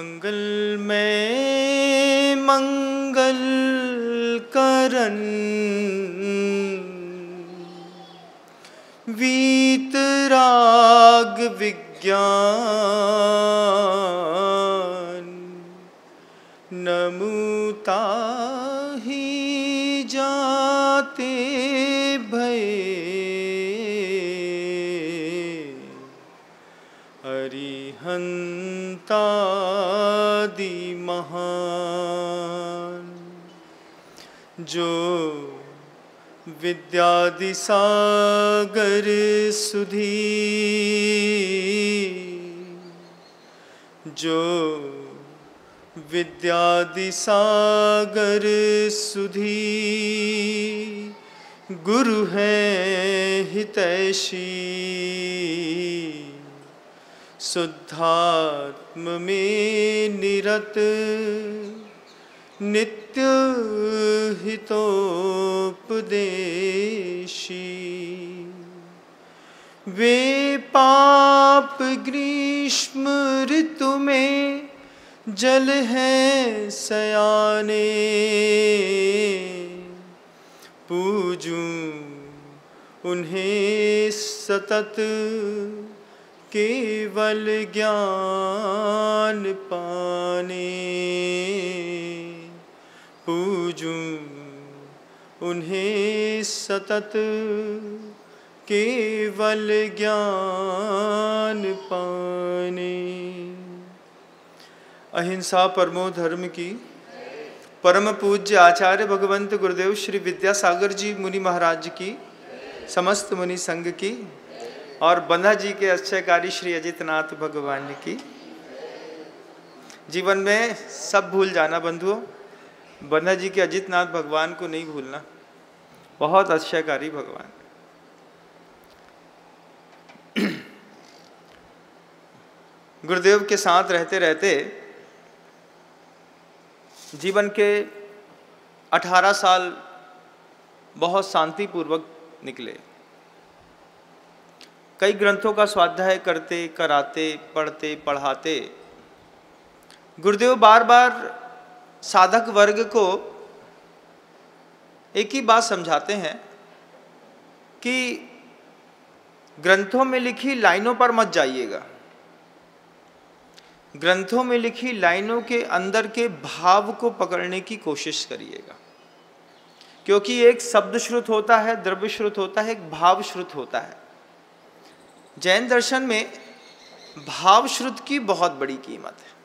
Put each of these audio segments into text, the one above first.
मंगल में मंगल करण वीतराग विज्ञान जो विद्यादि सागर सुधी जो विद्यादि सागर सुधी गुरु हैं हितैषी शुद्धात्म में निरत नित्य हितोपदेशी वे पाप ग्रीष्म ऋतु में जल है सयाने पूजू उन्हें सतत केवल ज्ञान पाने पूजूं उन्हें सतत केवल ज्ञान पाने अहिंसा परमो धर्म की परम पूज्य आचार्य भगवंत गुरुदेव श्री विद्यासागर जी मुनि महाराज की समस्त मुनि संघ की और बंधा जी के अक्षयकारी श्री अजितनाथ भगवान की जीवन में सब भूल जाना बंधुओं बन्ना जी के अजित नाथ भगवान को नहीं भूलना बहुत अच्छाकारी भगवान गुरुदेव के साथ रहते रहते जीवन के 18 साल बहुत शांतिपूर्वक निकले कई ग्रंथों का स्वाध्याय करते कराते पढ़ते पढ़ाते गुरुदेव बार बार साधक वर्ग को एक ही बात समझाते हैं कि ग्रंथों में लिखी लाइनों पर मत जाइएगा ग्रंथों में लिखी लाइनों के अंदर के भाव को पकड़ने की कोशिश करिएगा क्योंकि एक शब्द श्रुत होता है द्रव्य श्रुत होता है एक भाव श्रुत होता है जैन दर्शन में भाव श्रुत की बहुत बड़ी कीमत है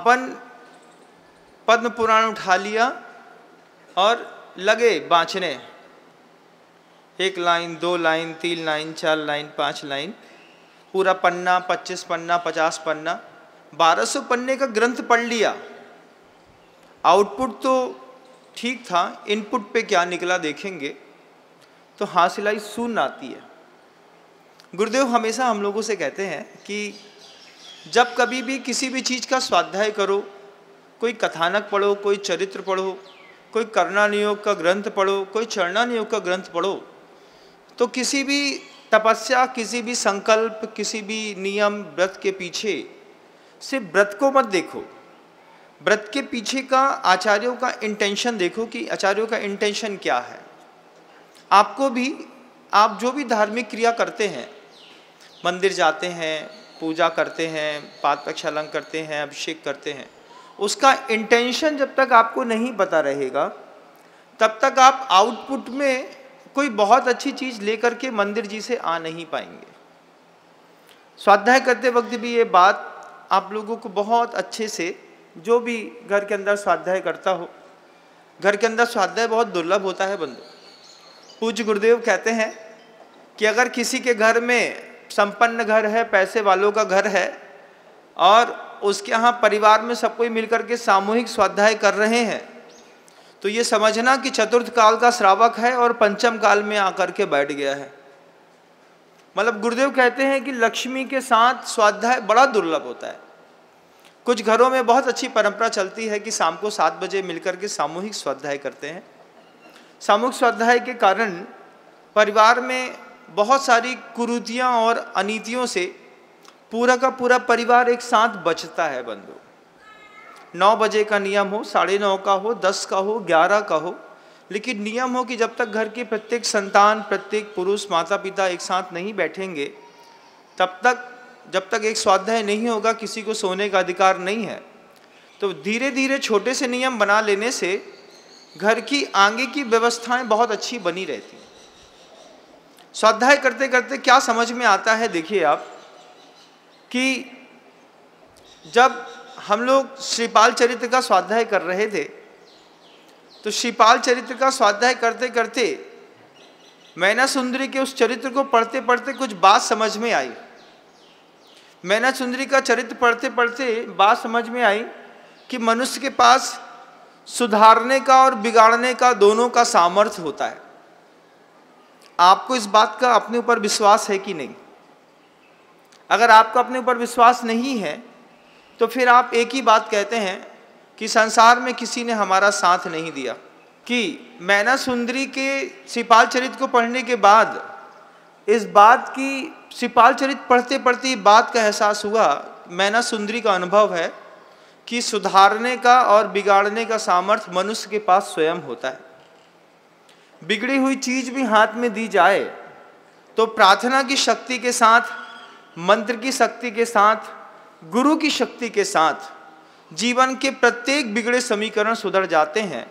अपन पद्म पुराण उठा लिया और लगे बाँचने एक लाइन दो लाइन तीन लाइन चार लाइन पाँच लाइन पूरा पन्ना पच्चीस पन्ना पचास पन्ना बारह सौ पन्ने का ग्रंथ पढ़ लिया आउटपुट तो ठीक था इनपुट पे क्या निकला देखेंगे तो हाँ सिलाई सुन आती है गुरुदेव हमेशा हम लोगों से कहते हैं कि जब कभी भी किसी भी चीज़ का स्वाध्याय करो कोई कथानक पढ़ो कोई चरित्र पढ़ो कोई करणानियोग का ग्रंथ पढ़ो कोई चरणानियोग का ग्रंथ पढ़ो तो किसी भी तपस्या किसी भी संकल्प किसी भी नियम व्रत के पीछे सिर्फ व्रत को मत देखो व्रत के पीछे का आचार्यों का इंटेंशन देखो कि आचार्यों का इंटेंशन क्या है आपको भी आप जो भी धार्मिक क्रिया करते हैं मंदिर जाते हैं पूजा करते हैं पाद प्रक्षालन करते हैं अभिषेक करते हैं उसका इंटेंशन जब तक आपको नहीं पता रहेगा तब तक आप आउटपुट में कोई बहुत अच्छी चीज़ लेकर के मंदिर जी से आ नहीं पाएंगे स्वाध्याय करते वक्त भी ये बात आप लोगों को बहुत अच्छे से जो भी घर के अंदर स्वाध्याय करता हो घर के अंदर स्वाध्याय बहुत दुर्लभ होता है बंधु पूज्य गुरुदेव कहते हैं कि अगर किसी के घर में संपन्न घर है पैसे वालों का घर है और उसके यहाँ परिवार में सब कोई मिलकर के सामूहिक स्वाध्याय कर रहे हैं तो ये समझना कि चतुर्थ काल का श्रावक है और पंचम काल में आकर के बैठ गया है मतलब गुरुदेव कहते हैं कि लक्ष्मी के साथ स्वाध्याय बड़ा दुर्लभ होता है कुछ घरों में बहुत अच्छी परंपरा चलती है कि शाम को सात बजे मिलकर के सामूहिक स्वाध्याय करते हैं सामूहिक स्वाध्याय के कारण परिवार में बहुत सारी कुरुतियाँ और अनीतियों से पूरा का पूरा परिवार एक साथ बचता है बंधु नौ बजे का नियम हो साढ़े नौ का हो दस का हो ग्यारह का हो लेकिन नियम हो कि जब तक घर के प्रत्येक संतान प्रत्येक पुरुष माता पिता एक साथ नहीं बैठेंगे तब तक जब तक एक स्वाध्याय नहीं होगा किसी को सोने का अधिकार नहीं है तो धीरे धीरे छोटे से नियम बना लेने से घर की आगे की व्यवस्थाएं बहुत अच्छी बनी रहती हैं स्वाध्याय करते करते क्या समझ में आता है देखिए आप कि जब हम लोग श्रीपाल चरित्र का स्वाध्याय कर रहे थे तो श्रीपाल चरित्र का स्वाध्याय करते करते मैना सुंदरी के उस चरित्र को पढ़ते पढ़ते कुछ बात समझ में आई मैना सुंदरी का चरित्र पढ़ते पढ़ते बात समझ में आई कि मनुष्य के पास सुधारने का और बिगाड़ने का दोनों का सामर्थ्य होता है आपको इस बात का अपने ऊपर विश्वास है कि नहीं अगर आपको अपने ऊपर विश्वास नहीं है तो फिर आप एक ही बात कहते हैं कि संसार में किसी ने हमारा साथ नहीं दिया कि मैना सुंदरी के सिपाल चरित को पढ़ने के बाद इस बात की सिपाल चरित पढ़ते पढ़ते बात का एहसास हुआ मैना सुंदरी का अनुभव है कि सुधारने का और बिगाड़ने का सामर्थ्य मनुष्य के पास स्वयं होता है बिगड़ी हुई चीज भी हाथ में दी जाए तो प्रार्थना की शक्ति के साथ मंत्र की शक्ति के साथ गुरु की शक्ति के साथ जीवन के प्रत्येक बिगड़े समीकरण सुधर जाते हैं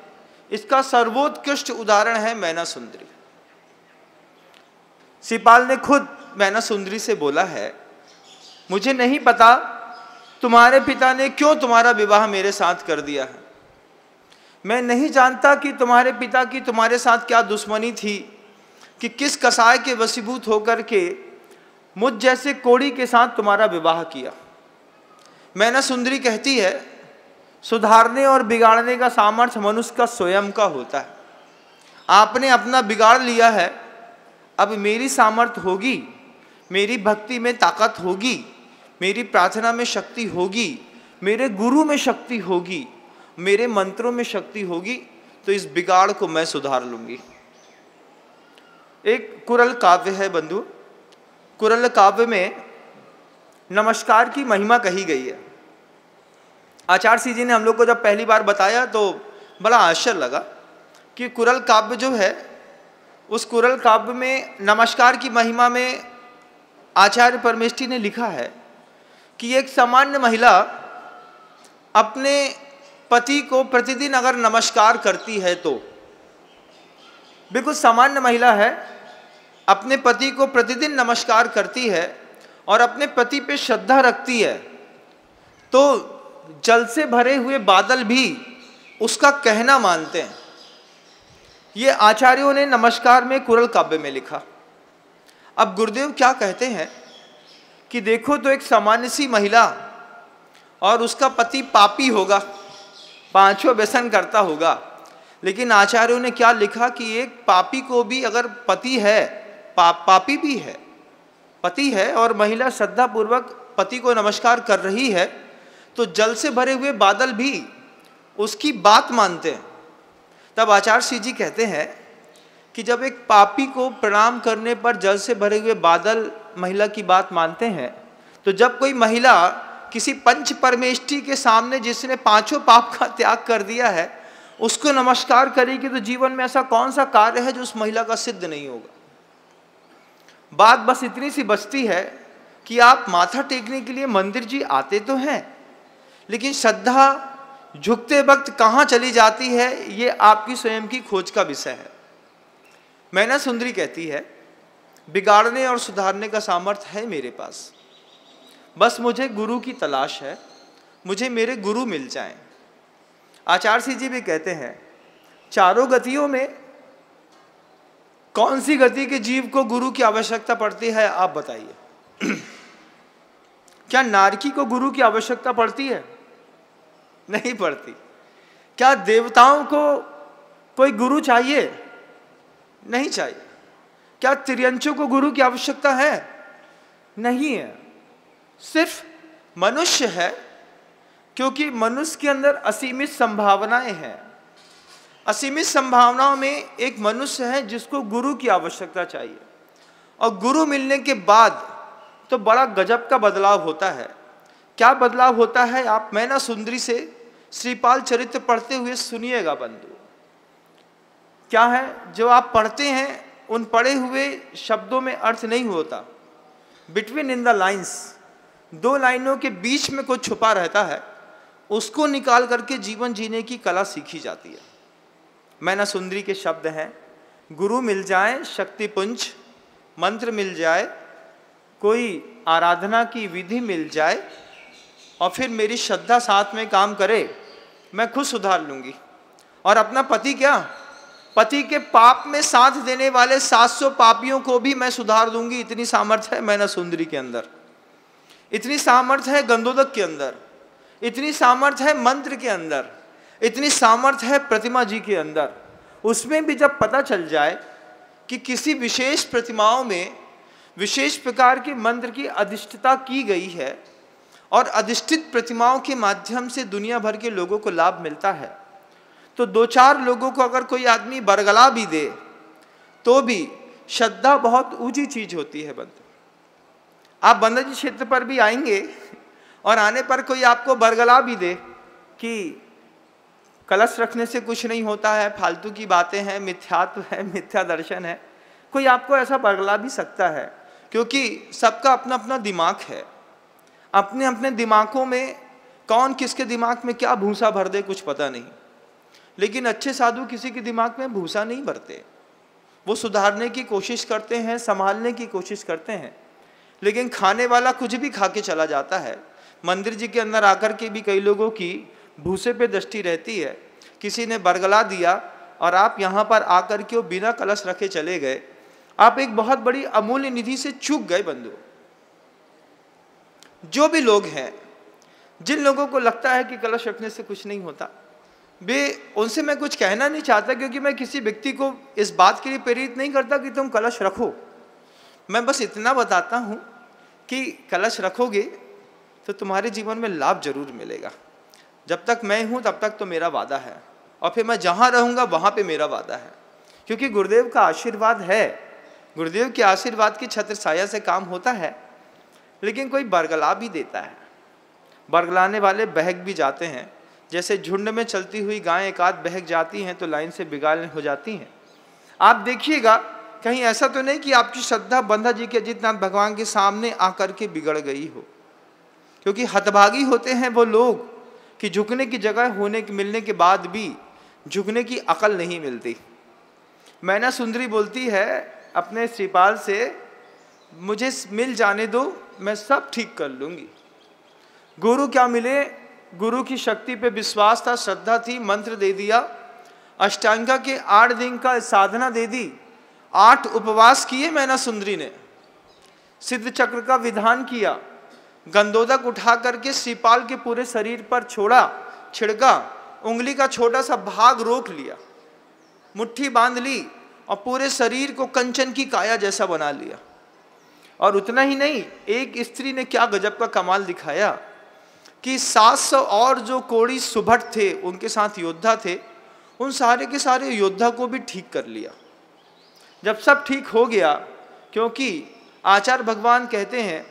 इसका सर्वोत्कृष्ट उदाहरण है मैना सुंदरी सिपाल ने खुद मैना सुंदरी से बोला है मुझे नहीं पता तुम्हारे पिता ने क्यों तुम्हारा विवाह मेरे साथ कर दिया है मैं नहीं जानता कि तुम्हारे पिता की तुम्हारे साथ क्या दुश्मनी थी कि किस कसाय के वसीभूत होकर के मुझ जैसे कोड़ी के साथ तुम्हारा विवाह किया मैना सुंदरी कहती है सुधारने और बिगाड़ने का सामर्थ्य मनुष्य का स्वयं का होता है आपने अपना बिगाड़ लिया है अब मेरी सामर्थ्य होगी मेरी भक्ति में ताकत होगी मेरी प्रार्थना में शक्ति होगी मेरे गुरु में शक्ति होगी मेरे मंत्रों में शक्ति होगी तो इस बिगाड़ को मैं सुधार लूंगी एक कुरल काव्य है बंधु कुरल काव्य में नमस्कार की महिमा कही गई है आचार्य सिंह जी ने हम लोग को जब पहली बार बताया तो बड़ा आश्चर्य लगा कि कुरल काव्य जो है उस कुरल काव्य में नमस्कार की महिमा में आचार्य परमेष्ठी ने लिखा है कि एक सामान्य महिला अपने पति को प्रतिदिन अगर नमस्कार करती है तो बिल्कुल सामान्य महिला है अपने पति को प्रतिदिन नमस्कार करती है और अपने पति पे श्रद्धा रखती है तो जल से भरे हुए बादल भी उसका कहना मानते हैं ये आचार्यों ने नमस्कार में कुरल काव्य में लिखा अब गुरुदेव क्या कहते हैं कि देखो तो एक सामान्य सी महिला और उसका पति पापी होगा पांचों व्यसन करता होगा लेकिन आचार्यों ने क्या लिखा कि एक पापी को भी अगर पति है पाप पापी भी है पति है और महिला श्रद्धापूर्वक पति को नमस्कार कर रही है तो जल से भरे हुए बादल भी उसकी बात मानते हैं तब आचार्य श्री जी कहते हैं कि जब एक पापी को प्रणाम करने पर जल से भरे हुए बादल महिला की बात मानते हैं तो जब कोई महिला किसी पंच परमेष्टि के सामने जिसने पांचों पाप का त्याग कर दिया है उसको नमस्कार करेगी तो जीवन में ऐसा कौन सा कार्य है जो उस महिला का सिद्ध नहीं होगा बात बस इतनी सी बचती है कि आप माथा टेकने के लिए मंदिर जी आते तो हैं लेकिन श्रद्धा झुकते वक्त कहाँ चली जाती है ये आपकी स्वयं की खोज का विषय है मैना सुंदरी कहती है बिगाड़ने और सुधारने का सामर्थ्य है मेरे पास बस मुझे गुरु की तलाश है मुझे मेरे गुरु मिल जाएं। आचार्य सिंह जी भी कहते हैं चारों गतियों में कौन सी गति के जीव को गुरु की आवश्यकता पड़ती है आप बताइए क्या नारकी को गुरु की आवश्यकता पड़ती है नहीं पड़ती क्या देवताओं को कोई गुरु चाहिए नहीं चाहिए क्या त्रियंशों को गुरु की आवश्यकता है नहीं है सिर्फ मनुष्य है क्योंकि मनुष्य के अंदर असीमित संभावनाएं हैं असीमित संभावनाओं में एक मनुष्य है जिसको गुरु की आवश्यकता चाहिए और गुरु मिलने के बाद तो बड़ा गजब का बदलाव होता है क्या बदलाव होता है आप मैना सुंदरी से श्रीपाल चरित्र पढ़ते हुए सुनिएगा बंधु क्या है जो आप पढ़ते हैं उन पढ़े हुए शब्दों में अर्थ नहीं होता बिटवीन इन द लाइन्स दो लाइनों के बीच में कुछ छुपा रहता है उसको निकाल करके जीवन जीने की कला सीखी जाती है मैना सुंदरी के शब्द हैं गुरु मिल जाए शक्तिपुंज मंत्र मिल जाए कोई आराधना की विधि मिल जाए और फिर मेरी श्रद्धा साथ में काम करे मैं खुद सुधार लूंगी और अपना पति क्या पति के पाप में साथ देने वाले 700 पापियों को भी मैं सुधार दूंगी इतनी सामर्थ्य है मैना सुंदरी के अंदर इतनी सामर्थ्य है गंदोदक के अंदर इतनी सामर्थ्य है मंत्र के अंदर इतनी सामर्थ है प्रतिमा जी के अंदर उसमें भी जब पता चल जाए कि किसी विशेष प्रतिमाओं में विशेष प्रकार के मंत्र की अधिष्ठता की गई है और अधिष्ठित प्रतिमाओं के माध्यम से दुनिया भर के लोगों को लाभ मिलता है तो दो चार लोगों को अगर कोई आदमी बरगला भी दे तो भी श्रद्धा बहुत ऊंची चीज होती है बंद आप बंदा जी क्षेत्र पर भी आएंगे और आने पर कोई आपको बरगला भी दे कि कलश रखने से कुछ नहीं होता है फालतू की बातें हैं मिथ्यात्व है मिथ्या दर्शन है कोई आपको ऐसा बगला भी सकता है क्योंकि सबका अपना अपना दिमाग है अपने अपने दिमागों में कौन किसके दिमाग में क्या भूसा भर दे कुछ पता नहीं लेकिन अच्छे साधु किसी के दिमाग में भूसा नहीं भरते वो सुधारने की कोशिश करते हैं संभालने की कोशिश करते हैं लेकिन खाने वाला कुछ भी खा के चला जाता है मंदिर जी के अंदर आकर के भी कई लोगों की भूसे पे दृष्टि रहती है किसी ने बरगला दिया और आप यहाँ पर आकर के बिना कलश रखे चले गए आप एक बहुत बड़ी अमूल्य निधि से चूक गए बंधु जो भी लोग हैं जिन लोगों को लगता है कि कलश रखने से कुछ नहीं होता वे उनसे मैं कुछ कहना नहीं चाहता क्योंकि मैं किसी व्यक्ति को इस बात के लिए प्रेरित नहीं करता कि तुम कलश रखो मैं बस इतना बताता हूँ कि कलश रखोगे तो तुम्हारे जीवन में लाभ जरूर मिलेगा जब तक मैं हूँ तब तक तो मेरा वादा है और फिर मैं जहाँ रहूँगा वहाँ पे मेरा वादा है क्योंकि गुरुदेव का आशीर्वाद है गुरुदेव के आशीर्वाद की छत्र छाया से काम होता है लेकिन कोई बरगला भी देता है बरगलाने वाले बहक भी जाते हैं जैसे झुंड में चलती हुई गायें एक आध बहक जाती हैं तो लाइन से बिगाड़ हो जाती हैं आप देखिएगा कहीं ऐसा तो नहीं कि आपकी श्रद्धा बंधा जी के अजीतनाथ भगवान के सामने आकर के बिगड़ गई हो क्योंकि हतभागी होते हैं वो लोग कि झुकने की जगह होने के मिलने के बाद भी झुकने की अकल नहीं मिलती मैना सुंदरी बोलती है अपने श्रीपाल से मुझे मिल जाने दो मैं सब ठीक कर लूँगी गुरु क्या मिले गुरु की शक्ति पे विश्वास था श्रद्धा थी मंत्र दे दिया अष्टांगा के आठ दिन का साधना दे दी आठ उपवास किए मैना सुंदरी ने सिद्ध चक्र का विधान किया गंदोदक उठा करके सिपाल के पूरे शरीर पर छोड़ा छिड़का उंगली का छोटा सा भाग रोक लिया मुट्ठी बांध ली और पूरे शरीर को कंचन की काया जैसा बना लिया और उतना ही नहीं एक स्त्री ने क्या गजब का कमाल दिखाया कि सात सौ और जो कोड़ी सुभट थे उनके साथ योद्धा थे उन सारे के सारे योद्धा को भी ठीक कर लिया जब सब ठीक हो गया क्योंकि आचार्य भगवान कहते हैं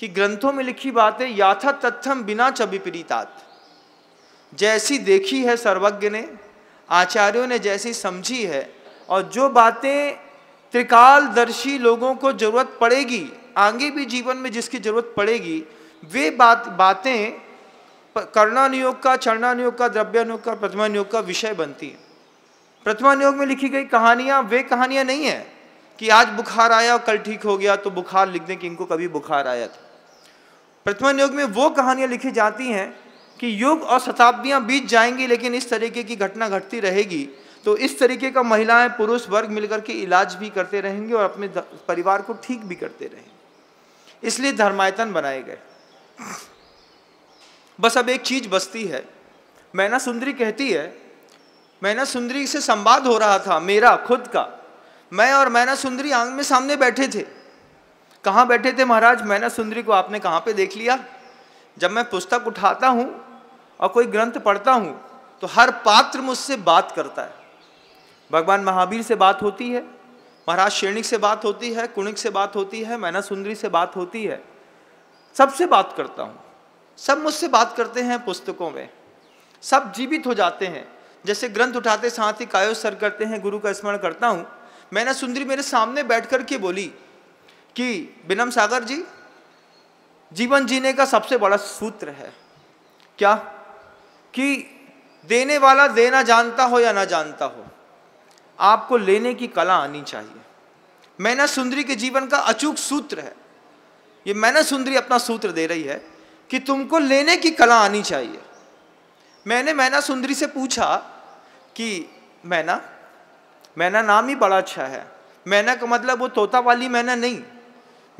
कि ग्रंथों में लिखी बातें याथा तथ्यम बिना च विपरीतात् जैसी देखी है सर्वज्ञ ने आचार्यों ने जैसी समझी है और जो बातें त्रिकालदर्शी लोगों को जरूरत पड़ेगी आगे भी जीवन में जिसकी जरूरत पड़ेगी वे बात बातें करणानुयोग का चरणानुयोग का द्रव्यानुयोग का प्रतिमानुयोग का विषय बनती है प्रतिमानुयोग में लिखी गई कहानियाँ वे कहानियाँ नहीं है कि आज बुखार आया और कल ठीक हो गया तो बुखार लिख दें कि इनको कभी बुखार आया था प्रथम योग में वो कहानियाँ लिखी जाती हैं कि युग और शताब्दियाँ बीत जाएंगी लेकिन इस तरीके की घटना घटती रहेगी तो इस तरीके का महिलाएं पुरुष वर्ग मिलकर के इलाज भी करते रहेंगे और अपने परिवार को ठीक भी करते रहेंगे इसलिए धर्मायतन बनाए गए बस अब एक चीज़ बसती है मैना सुंदरी कहती है मैना सुंदरी से संवाद हो रहा था मेरा खुद का मैं और मैना सुंदरी आंग में सामने बैठे थे कहाँ बैठे थे महाराज मैना सुंदरी को आपने कहाँ पे देख लिया जब मैं पुस्तक उठाता हूँ और कोई ग्रंथ पढ़ता हूँ तो हर पात्र मुझसे बात करता है भगवान महावीर से बात होती है महाराज श्रेणिक से बात होती है कुणिक से बात होती है मैना सुंदरी से बात होती है सबसे बात करता हूँ सब मुझसे बात करते हैं पुस्तकों में सब जीवित हो जाते हैं जैसे ग्रंथ उठाते साथ ही कायो सर करते हैं गुरु का स्मरण करता हूँ मैना सुंदरी मेरे सामने बैठ कर के बोली कि बिनम सागर जी जीवन जीने का सबसे बड़ा सूत्र है क्या कि देने वाला देना जानता हो या ना जानता हो आपको लेने की कला आनी चाहिए मैना सुंदरी के जीवन का अचूक सूत्र है ये मैना सुंदरी अपना सूत्र दे रही है कि तुमको लेने की कला आनी चाहिए मैंने मैना सुंदरी से पूछा कि मैना मैना नाम ही बड़ा अच्छा है मैना का मतलब वो तोता वाली मैना नहीं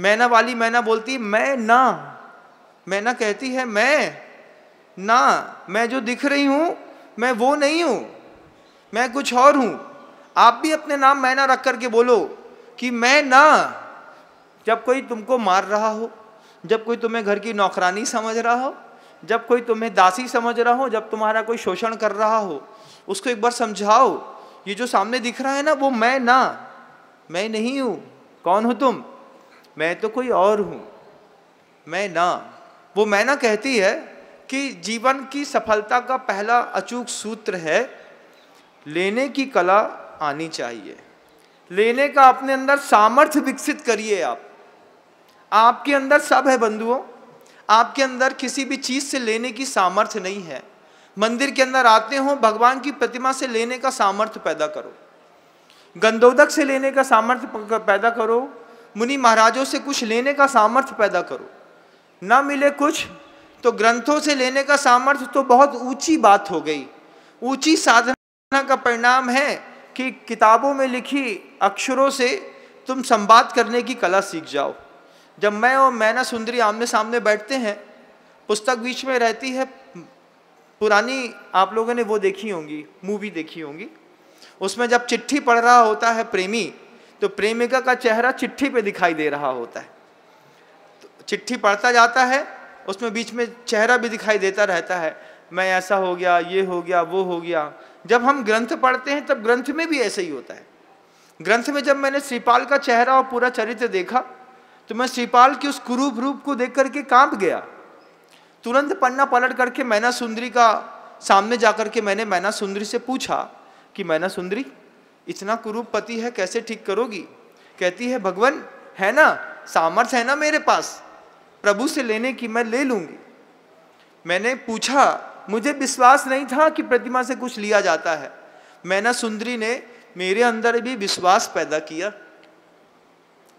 मैना वाली मैना बोलती मैं ना मैना कहती है मैं ना मैं जो दिख रही हूँ मैं वो नहीं हूँ मैं कुछ और हूँ आप भी अपने नाम मैना रख करके बोलो कि मैं ना जब कोई तुमको मार रहा हो जब कोई तुम्हें घर की नौकरानी समझ रहा हो जब कोई तुम्हें दासी समझ रहा हो जब तुम्हारा कोई शोषण कर रहा हो उसको एक बार समझाओ ये जो सामने दिख रहा है ना वो मैं ना मैं नहीं हूँ कौन हो तुम मैं तो कोई और हूँ मैं ना वो ना कहती है कि जीवन की सफलता का पहला अचूक सूत्र है लेने की कला आनी चाहिए लेने का अपने अंदर सामर्थ्य विकसित करिए आप आपके अंदर सब है बंधुओं आपके अंदर किसी भी चीज़ से लेने की सामर्थ्य नहीं है मंदिर के अंदर आते हो भगवान की प्रतिमा से लेने का सामर्थ्य पैदा करो गंदोदक से लेने का सामर्थ्य पैदा करो मुनि महाराजों से कुछ लेने का सामर्थ्य पैदा करो ना मिले कुछ तो ग्रंथों से लेने का सामर्थ्य तो बहुत ऊंची बात हो गई ऊंची साधना का परिणाम है कि किताबों में लिखी अक्षरों से तुम संवाद करने की कला सीख जाओ जब मैं और मैना सुंदरी आमने सामने बैठते हैं पुस्तक बीच में रहती है पुरानी आप लोगों ने वो देखी होंगी मूवी देखी होंगी उसमें जब चिट्ठी पढ़ रहा होता है प्रेमी तो प्रेमिका का चेहरा चिट्ठी पे दिखाई दे रहा होता है तो चिट्ठी पढ़ता जाता है उसमें बीच में चेहरा भी दिखाई देता रहता है मैं ऐसा हो गया ये हो गया वो हो गया जब हम ग्रंथ पढ़ते हैं तब ग्रंथ में भी ऐसा ही होता है ग्रंथ में जब मैंने श्रीपाल का चेहरा और पूरा चरित्र देखा तो मैं श्रीपाल के उस कुरूप रूप को देख करके कांप गया तुरंत पन्ना पलट करके मैना सुंदरी का सामने जाकर के मैंने मैना सुंदरी से पूछा कि मैना सुंदरी इतना कुरूप पति है कैसे ठीक करोगी कहती है भगवान है ना सामर्थ है ना मेरे पास प्रभु से लेने की मैं ले लूंगी मैंने पूछा मुझे विश्वास नहीं था कि प्रतिमा से कुछ लिया जाता है मैना सुंदरी ने मेरे अंदर भी विश्वास पैदा किया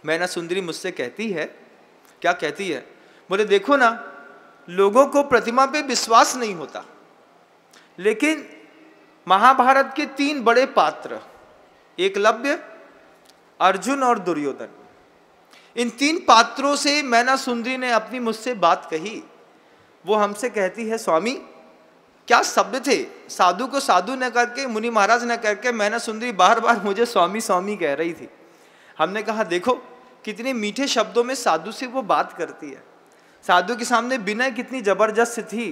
मैना सुंदरी मुझसे कहती है क्या कहती है बोले देखो ना लोगों को प्रतिमा पे विश्वास नहीं होता लेकिन महाभारत के तीन बड़े पात्र एकलव्य अर्जुन और दुर्योधन इन तीन पात्रों से मैना सुंदरी ने अपनी मुझसे बात कही वो हमसे कहती है स्वामी क्या शब्द थे साधु को साधु न करके मुनि महाराज न करके मैना सुंदरी बार बार मुझे स्वामी स्वामी कह रही थी हमने कहा देखो कितने मीठे शब्दों में साधु से वो बात करती है साधु के सामने बिना कितनी जबरदस्त थी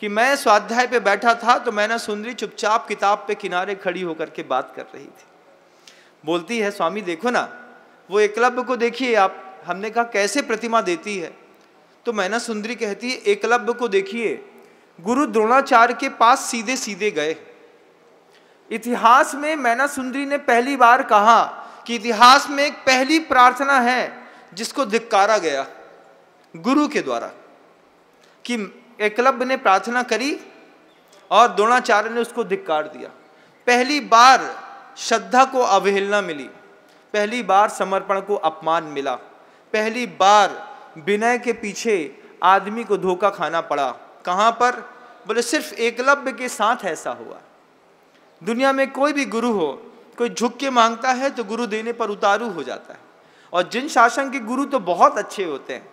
कि मैं स्वाध्याय पे बैठा था तो मैना सुंदरी चुपचाप किताब पे किनारे खड़ी होकर के बात कर रही थी बोलती है स्वामी देखो ना वो एकलव्य को देखिए आप हमने कहा कैसे प्रतिमा देती है तो मैना सुंदरी कहती है एकलव्य को देखिए गुरु द्रोणाचार्य के पास सीधे सीधे गए इतिहास में मैना सुंदरी ने पहली बार कहा कि इतिहास में एक पहली प्रार्थना है जिसको धिक्कारा गया गुरु के द्वारा कि एकलव्य ने प्रार्थना करी और द्रोणाचार्य ने उसको धिक्कार दिया पहली बार श्रद्धा को अवहेलना मिली पहली बार समर्पण को अपमान मिला पहली बार विनय के पीछे आदमी को धोखा खाना पड़ा कहाँ पर बोले सिर्फ एकलव्य के साथ ऐसा हुआ दुनिया में कोई भी गुरु हो कोई झुक के मांगता है तो गुरु देने पर उतारू हो जाता है और जिन शासन के गुरु तो बहुत अच्छे होते हैं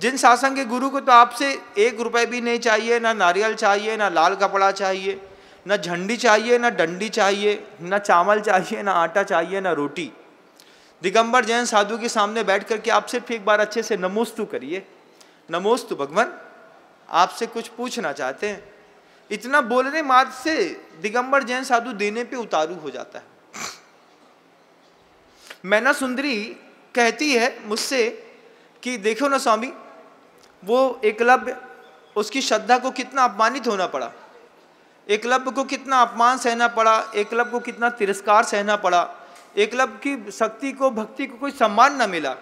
जिन शासन के गुरु को तो आपसे एक रुपए भी नहीं चाहिए ना नारियल चाहिए ना लाल कपड़ा चाहिए ना झंडी चाहिए ना डंडी चाहिए ना चावल चाहिए ना आटा चाहिए ना रोटी दिगंबर जैन साधु के सामने बैठ करके आप सिर्फ एक बार अच्छे से नमोस्तु करिए नमोस्तु भगवान आपसे कुछ पूछना चाहते हैं इतना बोलने मात्र से दिगंबर जैन साधु देने पे उतारू हो जाता है मैना सुंदरी कहती है मुझसे कि देखो ना स्वामी वो एकलव्य उसकी श्रद्धा को कितना अपमानित होना पड़ा एकलव्य को कितना अपमान सहना पड़ा एकलव्य को कितना तिरस्कार सहना पड़ा एकलव्य की शक्ति को भक्ति को कोई सम्मान न मिला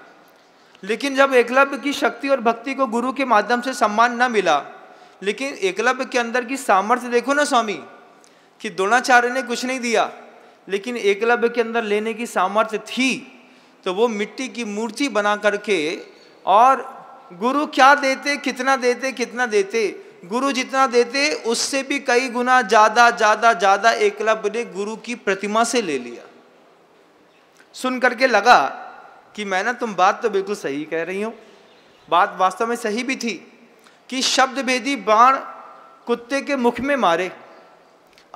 लेकिन जब एकलव्य की शक्ति और भक्ति को गुरु के माध्यम से सम्मान न मिला लेकिन एकलव्य के अंदर की सामर्थ्य देखो ना स्वामी कि द्रोणाचार्य ने कुछ नहीं दिया लेकिन एकलव्य के अंदर लेने की सामर्थ्य थी तो वो मिट्टी की मूर्ति बना करके और गुरु क्या देते कितना देते कितना देते गुरु जितना देते उससे भी कई गुना ज़्यादा ज़्यादा ज़्यादा एकलव्य ने गुरु की प्रतिमा से ले लिया सुन करके लगा कि मैं ना तुम बात तो बिल्कुल सही कह रही हो बात वास्तव में सही भी थी कि शब्द भेदी बाण कुत्ते के मुख में मारे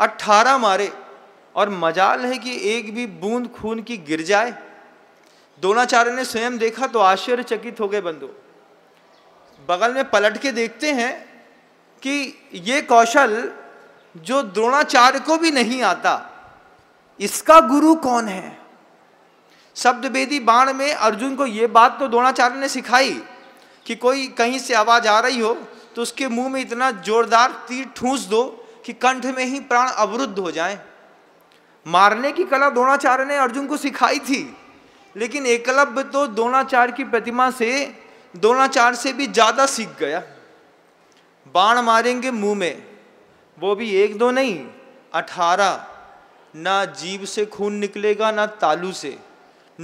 अट्ठारह मारे और मजाल है कि एक भी बूंद खून की गिर जाए दोनाचार्य ने स्वयं देखा तो आश्चर्यचकित हो गए बंधु बगल में पलट के देखते हैं कि ये कौशल जो द्रोणाचार्य को भी नहीं आता इसका गुरु कौन है शब्द वेदी बाण में अर्जुन को ये बात तो द्रोणाचार्य ने सिखाई कि कोई कहीं से आवाज आ रही हो तो उसके मुंह में इतना जोरदार तीर ठूंस दो कि कंठ में ही प्राण अवरुद्ध हो जाए मारने की कला द्रोणाचार्य ने अर्जुन को सिखाई थी लेकिन एकलव्य तो द्रोणाचार्य की प्रतिमा से द्रोणाचार्य से भी ज्यादा सीख गया बाण मारेंगे मुंह में वो भी एक दो नहीं अठारह ना जीव से खून निकलेगा ना तालू से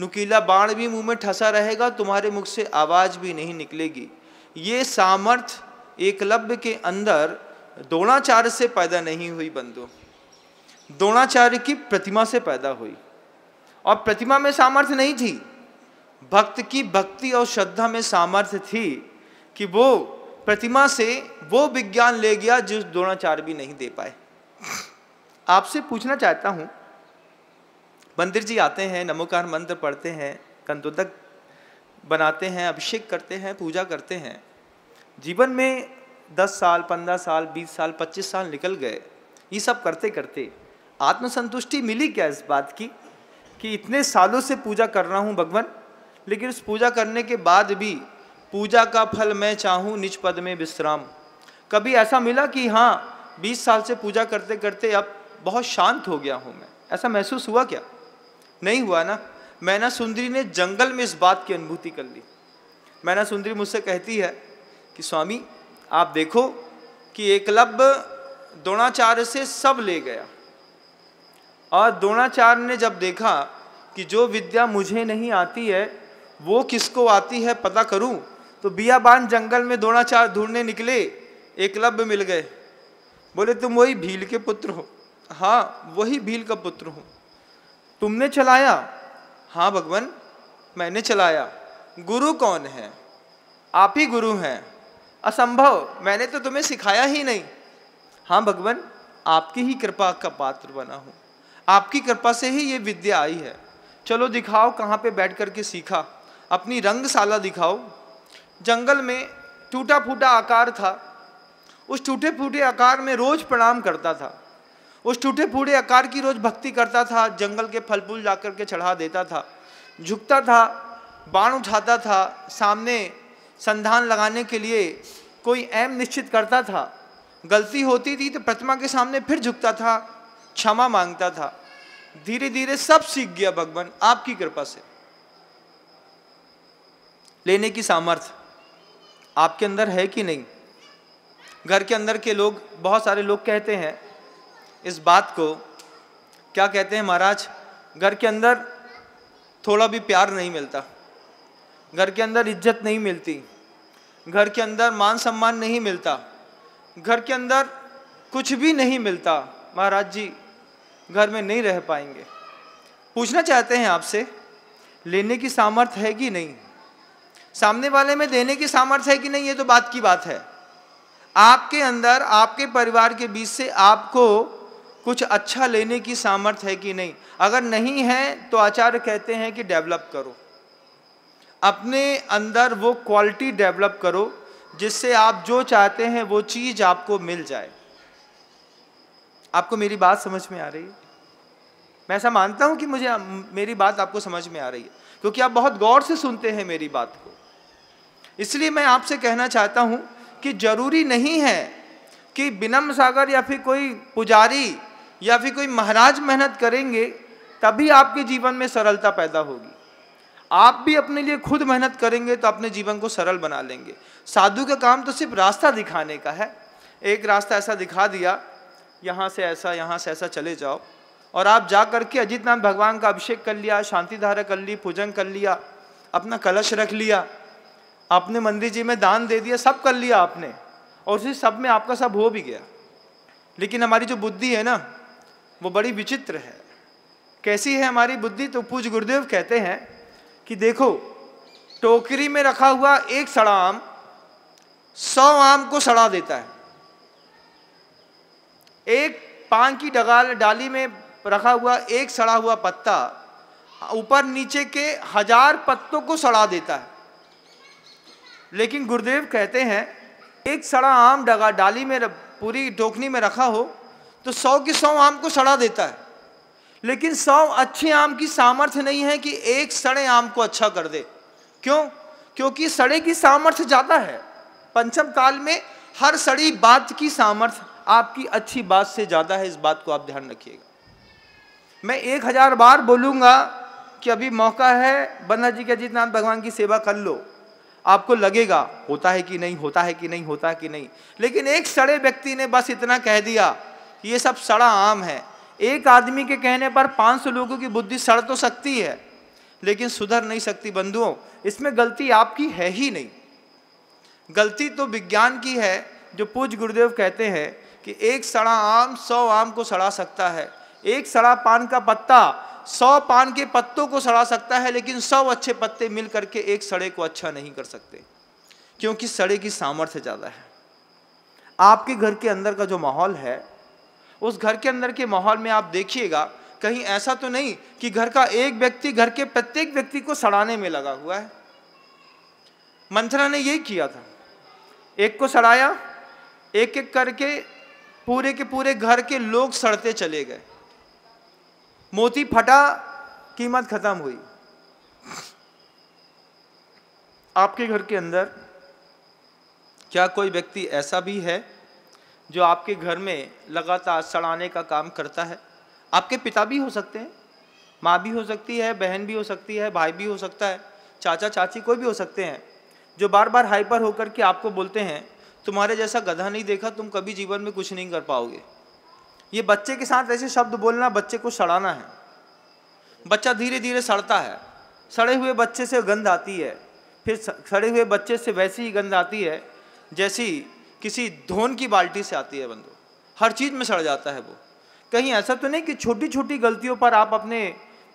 नुकीला बाण भी मुंह में ठसा रहेगा तुम्हारे मुख से आवाज़ भी नहीं निकलेगी ये सामर्थ एकलव्य के अंदर द्रोणाचार्य से पैदा नहीं हुई बंधु द्रोणाचार्य की प्रतिमा से पैदा हुई और प्रतिमा में सामर्थ्य नहीं थी भक्त की भक्ति और श्रद्धा में सामर्थ्य थी कि वो प्रतिमा से वो विज्ञान ले गया जिस द्रोणाचार्य भी नहीं दे पाए आपसे पूछना चाहता हूँ मंदिर जी आते हैं नमोकार मंत्र पढ़ते हैं कंदोदक बनाते हैं अभिषेक करते हैं पूजा करते हैं जीवन में दस साल पंद्रह साल बीस साल पच्चीस साल निकल गए ये सब करते करते आत्मसंतुष्टि मिली क्या इस बात की कि इतने सालों से पूजा कर रहा हूँ भगवान लेकिन उस पूजा करने के बाद भी पूजा का फल मैं चाहूँ निज पद में विश्राम कभी ऐसा मिला कि हाँ बीस साल से पूजा करते करते अब बहुत शांत हो गया हूँ मैं ऐसा महसूस हुआ क्या नहीं हुआ ना मैना सुंदरी ने जंगल में इस बात की अनुभूति कर ली मैना सुंदरी मुझसे कहती है कि स्वामी आप देखो कि एकलव्य द्रोणाचार्य से सब ले गया और द्रोणाचार्य ने जब देखा कि जो विद्या मुझे नहीं आती है वो किसको आती है पता करूं तो बियाबान जंगल में द्रोणाचार्य ढूंढने निकले एकलव्य मिल गए बोले तुम वही भील के पुत्र हो हाँ वही भील का पुत्र हूँ तुमने चलाया हाँ भगवान मैंने चलाया गुरु कौन है आप ही गुरु हैं असंभव मैंने तो तुम्हें सिखाया ही नहीं हाँ भगवान आपकी ही कृपा का पात्र बना हूँ आपकी कृपा से ही ये विद्या आई है चलो दिखाओ कहाँ पे बैठ करके सीखा अपनी रंगशाला दिखाओ जंगल में टूटा फूटा आकार था उस टूटे फूटे आकार में रोज प्रणाम करता था उस टूटे फूटे आकार की रोज भक्ति करता था जंगल के फल फूल जाकर के चढ़ा देता था झुकता था बाण उठाता था सामने संधान लगाने के लिए कोई एम निश्चित करता था गलती होती थी तो प्रतिमा के सामने फिर झुकता था क्षमा मांगता था धीरे धीरे सब सीख गया भगवान आपकी कृपा से लेने की सामर्थ्य आपके अंदर है कि नहीं घर के अंदर के लोग बहुत सारे लोग कहते हैं इस बात को क्या कहते हैं महाराज घर के अंदर थोड़ा भी प्यार नहीं मिलता घर के अंदर इज्जत नहीं मिलती घर के अंदर मान सम्मान नहीं मिलता घर के अंदर कुछ भी नहीं मिलता महाराज जी घर में नहीं रह पाएंगे पूछना चाहते हैं आपसे लेने की सामर्थ्य है कि नहीं सामने वाले में देने की सामर्थ्य है कि नहीं ये तो बात की बात है आपके अंदर आपके परिवार के बीच से आपको कुछ अच्छा लेने की सामर्थ्य है कि नहीं अगर नहीं है तो आचार्य कहते हैं कि डेवलप करो अपने अंदर वो क्वालिटी डेवलप करो जिससे आप जो चाहते हैं वो चीज़ आपको मिल जाए आपको मेरी बात समझ में आ रही है मैं ऐसा मानता हूँ कि मुझे मेरी बात आपको समझ में आ रही है क्योंकि आप बहुत गौर से सुनते हैं मेरी बात को इसलिए मैं आपसे कहना चाहता हूँ कि जरूरी नहीं है कि बिनम सागर या फिर कोई पुजारी या फिर कोई महाराज मेहनत करेंगे तभी आपके जीवन में सरलता पैदा होगी आप भी अपने लिए खुद मेहनत करेंगे तो अपने जीवन को सरल बना लेंगे साधु का काम तो सिर्फ रास्ता दिखाने का है एक रास्ता ऐसा दिखा दिया यहाँ से ऐसा यहाँ से ऐसा चले जाओ और आप जा करके अजित नाम भगवान का अभिषेक कर लिया शांति धारा कर ली पूजन कर लिया अपना कलश रख लिया आपने मंदिर जी में दान दे दिया सब कर लिया आपने और उसी सब में आपका सब हो भी गया लेकिन हमारी जो बुद्धि है ना वो बड़ी विचित्र है कैसी है हमारी बुद्धि तो पूज गुरुदेव कहते हैं कि देखो टोकरी में रखा हुआ एक सड़ा आम सौ आम को सड़ा देता है एक पान की डगाल डाली में रखा हुआ एक सड़ा हुआ पत्ता ऊपर नीचे के हजार पत्तों को सड़ा देता है लेकिन गुरुदेव कहते हैं एक सड़ा आम डगा डाली में पूरी टोकनी में रखा हो तो सौ की सौ आम को सड़ा देता है लेकिन सौ अच्छे आम की सामर्थ्य नहीं है कि एक सड़े आम को अच्छा कर दे क्यों क्योंकि सड़े की सामर्थ्य ज़्यादा है पंचम काल में हर सड़ी बात की सामर्थ्य आपकी अच्छी बात से ज़्यादा है इस बात को आप ध्यान रखिएगा मैं एक हज़ार बार बोलूँगा कि अभी मौका है बन्ना जी के अजीतनाथ भगवान की सेवा कर लो आपको लगेगा होता है कि नहीं होता है कि नहीं होता है कि नहीं लेकिन एक सड़े व्यक्ति ने बस इतना कह दिया कि ये सब सड़ा आम है एक आदमी के कहने पर 500 लोगों की बुद्धि सड़ तो सकती है लेकिन सुधर नहीं सकती बंधुओं इसमें गलती आपकी है ही नहीं गलती तो विज्ञान की है जो पूज गुरुदेव कहते हैं कि एक सड़ा आम सौ आम को सड़ा सकता है एक सड़ा पान का पत्ता सौ पान के पत्तों को सड़ा सकता है लेकिन सौ अच्छे पत्ते मिल करके एक सड़े को अच्छा नहीं कर सकते क्योंकि सड़े की सामर्थ्य ज़्यादा है आपके घर के अंदर का जो माहौल है उस घर के अंदर के माहौल में आप देखिएगा कहीं ऐसा तो नहीं कि घर का एक व्यक्ति घर के प्रत्येक व्यक्ति को सड़ाने में लगा हुआ है मंथरा ने यही किया था एक को सड़ाया एक एक करके पूरे के पूरे घर के लोग सड़ते चले गए मोती फटा कीमत खत्म हुई आपके घर के अंदर क्या कोई व्यक्ति ऐसा भी है जो आपके घर में लगातार सड़ाने का काम करता है आपके पिता भी हो सकते हैं माँ भी हो सकती है बहन भी हो सकती है भाई भी हो सकता है चाचा चाची कोई भी हो सकते हैं जो बार बार हाइपर होकर के आपको बोलते हैं तुम्हारे जैसा गधा नहीं देखा तुम कभी जीवन में कुछ नहीं कर पाओगे ये बच्चे के साथ ऐसे शब्द बोलना बच्चे को सड़ाना है बच्चा धीरे धीरे सड़ता है सड़े हुए बच्चे से गंध आती है फिर सड़े हुए बच्चे से वैसी ही गंध आती है जैसी किसी धोन की बाल्टी से आती है बंदो हर चीज़ में सड़ जाता है वो कहीं ऐसा तो नहीं कि छोटी छोटी गलतियों पर आप अपने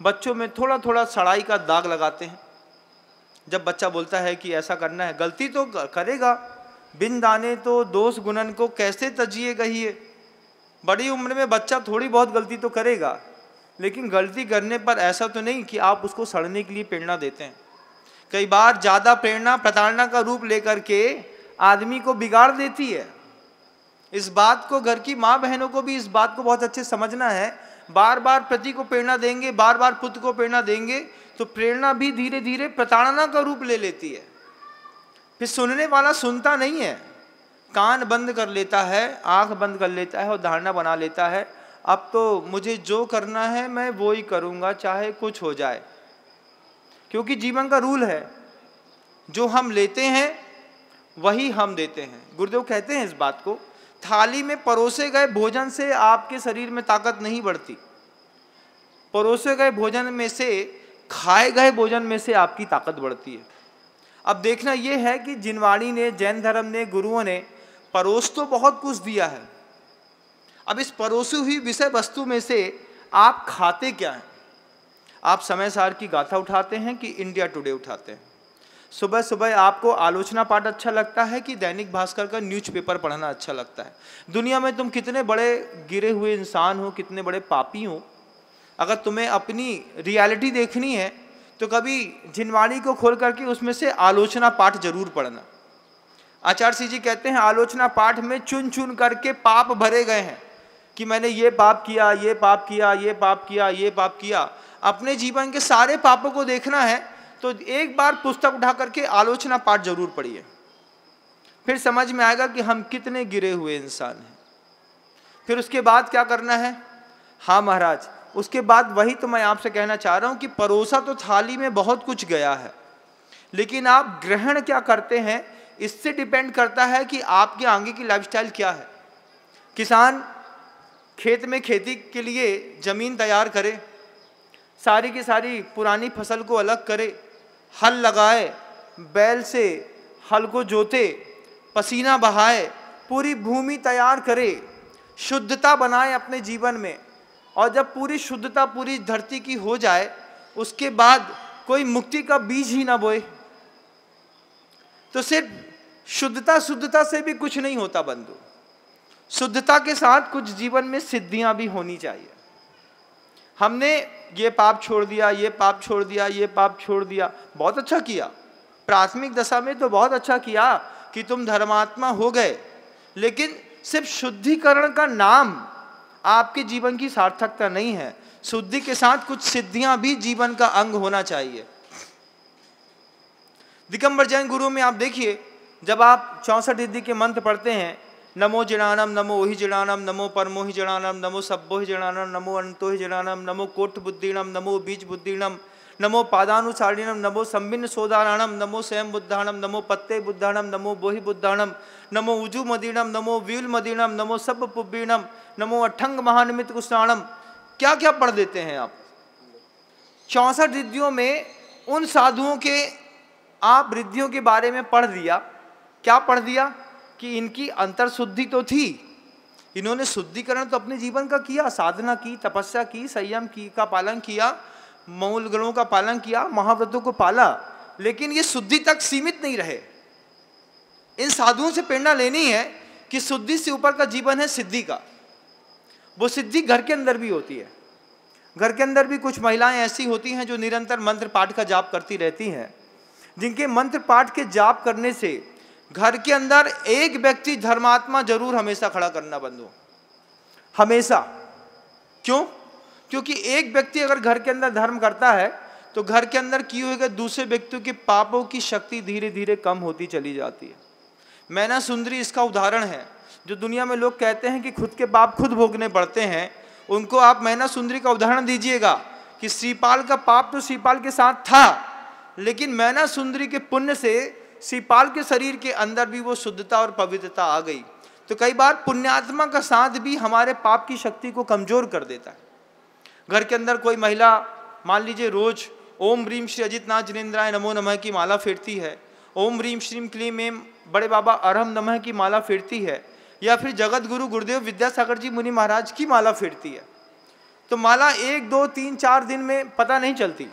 बच्चों में थोड़ा थोड़ा सड़ाई का दाग लगाते हैं जब बच्चा बोलता है कि ऐसा करना है गलती तो करेगा बिन दाने तो दोष गुणन को कैसे तजिए गई है बड़ी उम्र में बच्चा थोड़ी बहुत गलती तो करेगा लेकिन गलती करने पर ऐसा तो नहीं कि आप उसको सड़ने के लिए प्रेरणा देते हैं कई बार ज़्यादा प्रेरणा प्रताड़ना का रूप लेकर के आदमी को बिगाड़ देती है इस बात को घर की माँ बहनों को भी इस बात को बहुत अच्छे समझना है बार बार पति को प्रेरणा देंगे बार बार पुत्र को प्रेरणा देंगे तो प्रेरणा भी धीरे धीरे प्रताड़ना का रूप ले लेती है फिर सुनने वाला सुनता नहीं है कान बंद कर लेता है आँख बंद कर लेता है और धारणा बना लेता है अब तो मुझे जो करना है मैं वो ही करूँगा चाहे कुछ हो जाए क्योंकि जीवन का रूल है जो हम लेते हैं वही हम देते हैं गुरुदेव कहते हैं इस बात को थाली में परोसे गए भोजन से आपके शरीर में ताकत नहीं बढ़ती परोसे गए भोजन में से खाए गए भोजन में से आपकी ताकत बढ़ती है अब देखना यह है कि जिनवाणी ने जैन धर्म ने गुरुओं ने परोस तो बहुत कुछ दिया है अब इस परोसी हुई विषय वस्तु में से आप खाते क्या हैं आप समय सार की गाथा उठाते हैं कि इंडिया टुडे उठाते हैं सुबह सुबह आपको आलोचना पाठ अच्छा लगता है कि दैनिक भास्कर का न्यूज़पेपर पढ़ना अच्छा लगता है दुनिया में तुम कितने बड़े गिरे हुए इंसान हो कितने बड़े पापी हो अगर तुम्हें अपनी रियलिटी देखनी है तो कभी जिनवाड़ी को खोल करके उसमें से आलोचना पाठ जरूर पढ़ना आचार्य जी कहते हैं आलोचना पाठ में चुन चुन करके पाप भरे गए हैं कि मैंने ये पाप किया ये पाप किया ये पाप किया ये पाप किया अपने जीवन के सारे पापों को देखना है तो एक बार पुस्तक उठा करके आलोचना पाठ जरूर पढ़िए फिर समझ में आएगा कि हम कितने गिरे हुए इंसान हैं फिर उसके बाद क्या करना है हाँ महाराज उसके बाद वही तो मैं आपसे कहना चाह रहा हूँ कि परोसा तो थाली में बहुत कुछ गया है लेकिन आप ग्रहण क्या करते हैं इससे डिपेंड करता है कि आपके आगे की लाइफस्टाइल क्या है किसान खेत में खेती के लिए ज़मीन तैयार करे सारी की सारी पुरानी फसल को अलग करे हल लगाए बैल से हल को जोते पसीना बहाए पूरी भूमि तैयार करे शुद्धता बनाए अपने जीवन में और जब पूरी शुद्धता पूरी धरती की हो जाए उसके बाद कोई मुक्ति का बीज ही ना बोए तो सिर्फ शुद्धता शुद्धता से भी कुछ नहीं होता बंधु शुद्धता के साथ कुछ जीवन में सिद्धियां भी होनी चाहिए हमने ये पाप छोड़ दिया ये पाप छोड़ दिया ये पाप छोड़ दिया बहुत अच्छा किया प्राथमिक दशा में तो बहुत अच्छा किया कि तुम धर्मात्मा हो गए लेकिन सिर्फ शुद्धिकरण का नाम आपके जीवन की सार्थकता नहीं है शुद्धि के साथ कुछ सिद्धियां भी जीवन का अंग होना चाहिए दिगंबर जैन गुरु में आप देखिए जब आप चौंसठ रिद्धि के मंत्र पढ़ते हैं नमो जिणानम नमो वही जिणानम नमो परमो ही जिणानम नमो सब्बो ही जिणानम नमो अंतो ही जिणानम नमो कोठ बुद्धिणम नमो बीज बुद्धिणम नमो पादानुसारिणम नमो संबिन्न सोदाराणम नमो स्वयं बुद्धाणम नमो पत्ते बुद्धाणम नमो बोहि बुद्धाणम नमो उजु मदीणम नमो व्यूल मदीणम नमो सब पुब्बीणम नमो अठंग महानिमित कुणम क्या क्या पढ़ देते हैं आप चौंसठ रिद्धियों में उन साधुओं के आप रिद्धियों के बारे में पढ़ दिया क्या पढ़ दिया कि इनकी अंतर शुद्धि तो थी इन्होंने शुद्धिकरण तो अपने जीवन का किया साधना की तपस्या की संयम की का पालन किया मूल गुणों का पालन किया महाव्रतों को पाला लेकिन ये शुद्धि तक सीमित नहीं रहे इन साधुओं से प्रेरणा लेनी है कि शुद्धि से ऊपर का जीवन है सिद्धि का वो सिद्धि घर के अंदर भी होती है घर के अंदर भी कुछ महिलाएं ऐसी होती हैं जो निरंतर मंत्र पाठ का जाप करती रहती हैं जिनके मंत्र पाठ के जाप करने से घर के अंदर एक व्यक्ति धर्मात्मा जरूर हमेशा खड़ा करना बंद हो हमेशा क्यों क्योंकि एक व्यक्ति अगर घर के अंदर धर्म करता है तो घर के अंदर की होगा दूसरे व्यक्तियों के पापों की शक्ति धीरे धीरे कम होती चली जाती है मैना सुंदरी इसका उदाहरण है जो दुनिया में लोग कहते हैं कि खुद के पाप खुद भोगने पड़ते हैं उनको आप मैना सुंदरी का उदाहरण दीजिएगा कि श्रीपाल का पाप तो श्रीपाल के साथ था लेकिन मैना सुंदरी के पुण्य से श्रीपाल के शरीर के अंदर भी वो शुद्धता और पवित्रता आ गई तो कई बार पुण्यात्मा का साथ भी हमारे पाप की शक्ति को कमजोर कर देता है घर के अंदर कोई महिला मान लीजिए रोज ओम रीम श्री अजित नाथ जिनेन्द्राय नमो नमः की माला फेरती है ओम रीम श्रीम क्लीम एम बड़े बाबा अरहम नमः की माला फेरती है या फिर जगत गुरु गुरुदेव विद्यासागर जी मुनि महाराज की माला फेरती है तो माला एक दो तीन चार दिन में पता नहीं चलती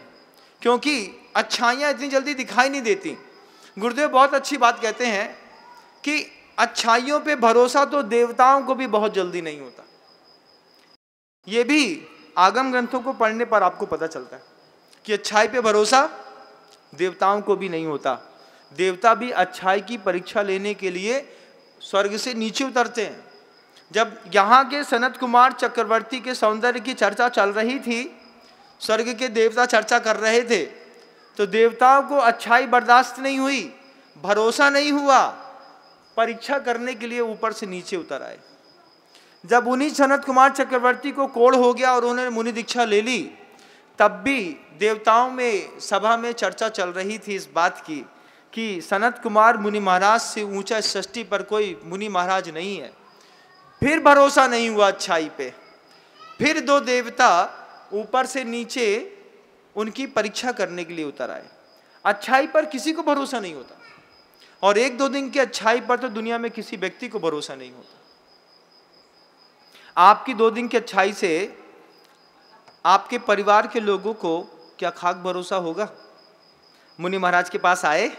क्योंकि अच्छाइयाँ इतनी जल्दी दिखाई नहीं देती गुरुदेव बहुत अच्छी बात कहते हैं कि अच्छाइयों पे भरोसा तो देवताओं को भी बहुत जल्दी नहीं होता ये भी आगम ग्रंथों को पढ़ने पर आपको पता चलता है कि अच्छाई पे भरोसा देवताओं को भी नहीं होता देवता भी अच्छाई की परीक्षा लेने के लिए स्वर्ग से नीचे उतरते हैं जब यहाँ के सनत कुमार चक्रवर्ती के सौंदर्य की चर्चा चल रही थी स्वर्ग के देवता चर्चा कर रहे थे तो देवताओं को अच्छाई बर्दाश्त नहीं हुई भरोसा नहीं हुआ परीक्षा करने के लिए ऊपर से नीचे उतर आए जब उन्हीं सनत कुमार चक्रवर्ती को कोड़ हो गया और उन्होंने मुनि दीक्षा ले ली तब भी देवताओं में सभा में चर्चा चल रही थी इस बात की कि सनत कुमार मुनि महाराज से ऊंचा षष्टि पर कोई मुनि महाराज नहीं है फिर भरोसा नहीं हुआ अच्छाई पे फिर दो देवता ऊपर से नीचे उनकी परीक्षा करने के लिए उतर आए अच्छाई पर किसी को भरोसा नहीं होता और एक दो दिन की अच्छाई पर तो दुनिया में किसी व्यक्ति को भरोसा नहीं होता आपकी दो दिन की अच्छाई से आपके परिवार के लोगों को क्या खाक भरोसा होगा मुनि महाराज के पास आए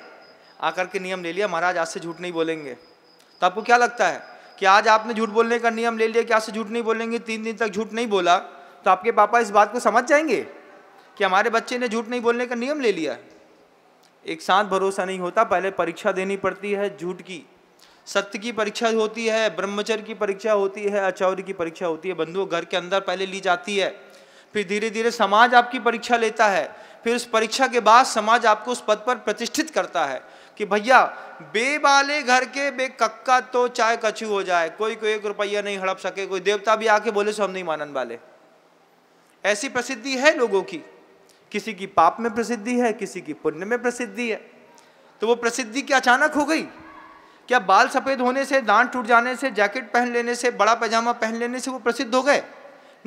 आकर के नियम ले लिया महाराज आज से झूठ नहीं बोलेंगे तो आपको क्या लगता है कि आज आपने झूठ बोलने का नियम ले लिया कि आज से झूठ नहीं बोलेंगे तीन दिन तक झूठ नहीं बोला तो आपके पापा इस बात को समझ जाएंगे कि हमारे बच्चे ने झूठ नहीं बोलने का नियम ले लिया है एक साथ भरोसा नहीं होता पहले परीक्षा देनी पड़ती है झूठ की सत्य की परीक्षा होती है ब्रह्मचर्य की परीक्षा होती है अचौर्य की परीक्षा होती है बंधुओं घर के अंदर पहले ली जाती है फिर धीरे धीरे समाज आपकी परीक्षा लेता है फिर उस परीक्षा के बाद समाज आपको उस पद पर प्रतिष्ठित करता है कि भैया बेबाले घर के बे कक्का तो चाय कछू हो जाए कोई कोई एक रुपया नहीं हड़प सके कोई देवता भी आके बोले सो हम नहीं मानन वाले ऐसी प्रसिद्धि है लोगों की किसी की पाप में प्रसिद्धि है किसी की पुण्य में प्रसिद्धि है तो वो प्रसिद्धि क्या अचानक हो गई क्या बाल सफ़ेद होने से दांत टूट जाने से जैकेट पहन लेने से बड़ा पैजामा पहन लेने से वो प्रसिद्ध हो गए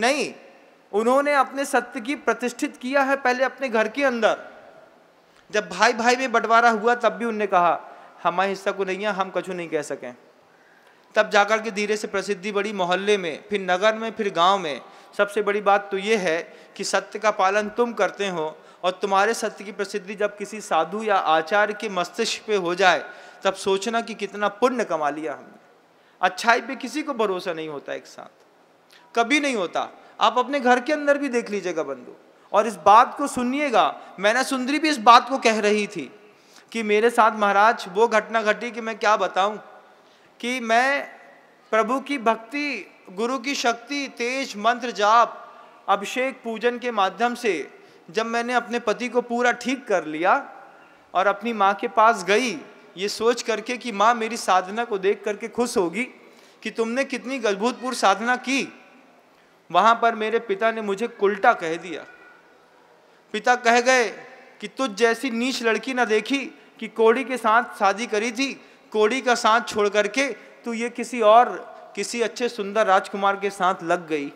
नहीं उन्होंने अपने सत्य की प्रतिष्ठित किया है पहले अपने घर के अंदर जब भाई भाई में बंटवारा हुआ तब भी उनने कहा हमारे हिस्सा को नहीं है हम कछु नहीं कह सकें तब जाकर के धीरे से प्रसिद्धि बड़ी मोहल्ले में फिर नगर में फिर गांव में सबसे बड़ी बात तो ये है कि सत्य का पालन तुम करते हो और तुम्हारे सत्य की प्रसिद्धि जब किसी साधु या आचार्य के मस्तिष्क पे हो जाए तब सोचना कि कितना पुण्य कमा लिया हमने अच्छाई पे किसी को भरोसा नहीं होता एक साथ कभी नहीं होता आप अपने घर के अंदर भी देख लीजिएगा बंधु और इस बात को सुनिएगा मैना सुंदरी भी इस बात को कह रही थी कि मेरे साथ महाराज वो घटना घटी कि मैं क्या बताऊं कि मैं प्रभु की भक्ति गुरु की शक्ति तेज मंत्र जाप अभिषेक पूजन के माध्यम से जब मैंने अपने पति को पूरा ठीक कर लिया और अपनी माँ के पास गई ये सोच करके कि माँ मेरी साधना को देख करके खुश होगी कि तुमने कितनी गजबूतपूर्ण साधना की वहाँ पर मेरे पिता ने मुझे उल्टा कह दिया पिता कह गए कि तुझ जैसी नीच लड़की ना देखी कि कोड़ी के साथ शादी करी थी कोड़ी का साथ छोड़ करके तू ये किसी और किसी अच्छे सुंदर राजकुमार के साथ लग गई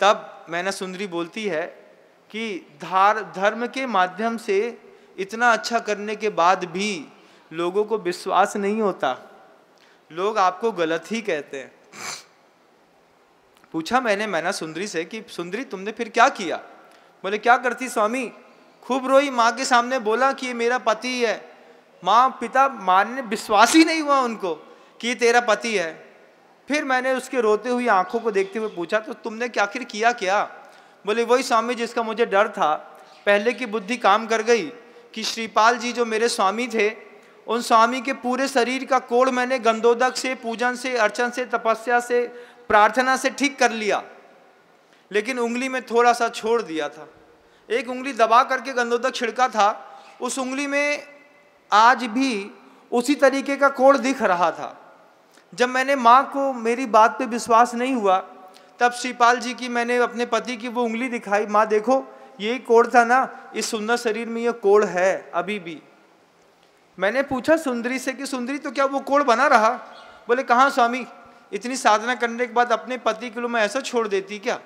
तब मैंने सुंदरी बोलती है कि धार धर्म के माध्यम से इतना अच्छा करने के बाद भी लोगों को विश्वास नहीं होता लोग आपको गलत ही कहते हैं पूछा मैंने मैना सुंदरी से कि सुंदरी तुमने फिर क्या किया बोले क्या करती स्वामी खूब रोई माँ के सामने बोला कि ये मेरा पति है माँ पिता मारने विश्वास ही नहीं हुआ उनको कि तेरा पति है फिर मैंने उसके रोते हुई आंखों को देखते हुए पूछा तो तुमने क्या आखिर किया क्या बोले वही स्वामी जिसका मुझे डर था पहले की बुद्धि काम कर गई कि श्रीपाल जी जो मेरे स्वामी थे उन स्वामी के पूरे शरीर का कोड़ मैंने गंदोदक से पूजन से अर्चन से तपस्या से प्रार्थना से ठीक कर लिया लेकिन उंगली में थोड़ा सा छोड़ दिया था एक उंगली दबा करके गंदोदक छिड़का था उस उंगली में आज भी उसी तरीके का कोड़ दिख रहा था जब मैंने माँ को मेरी बात पे विश्वास नहीं हुआ तब श्रीपाल जी की मैंने अपने पति की वो उंगली दिखाई माँ देखो ये कोड़ था ना इस सुंदर शरीर में ये कोड़ है अभी भी मैंने पूछा सुंदरी से कि सुंदरी तो क्या वो कोड़ बना रहा बोले कहाँ स्वामी इतनी साधना करने के बाद अपने पति के लिए मैं ऐसा छोड़ देती क्या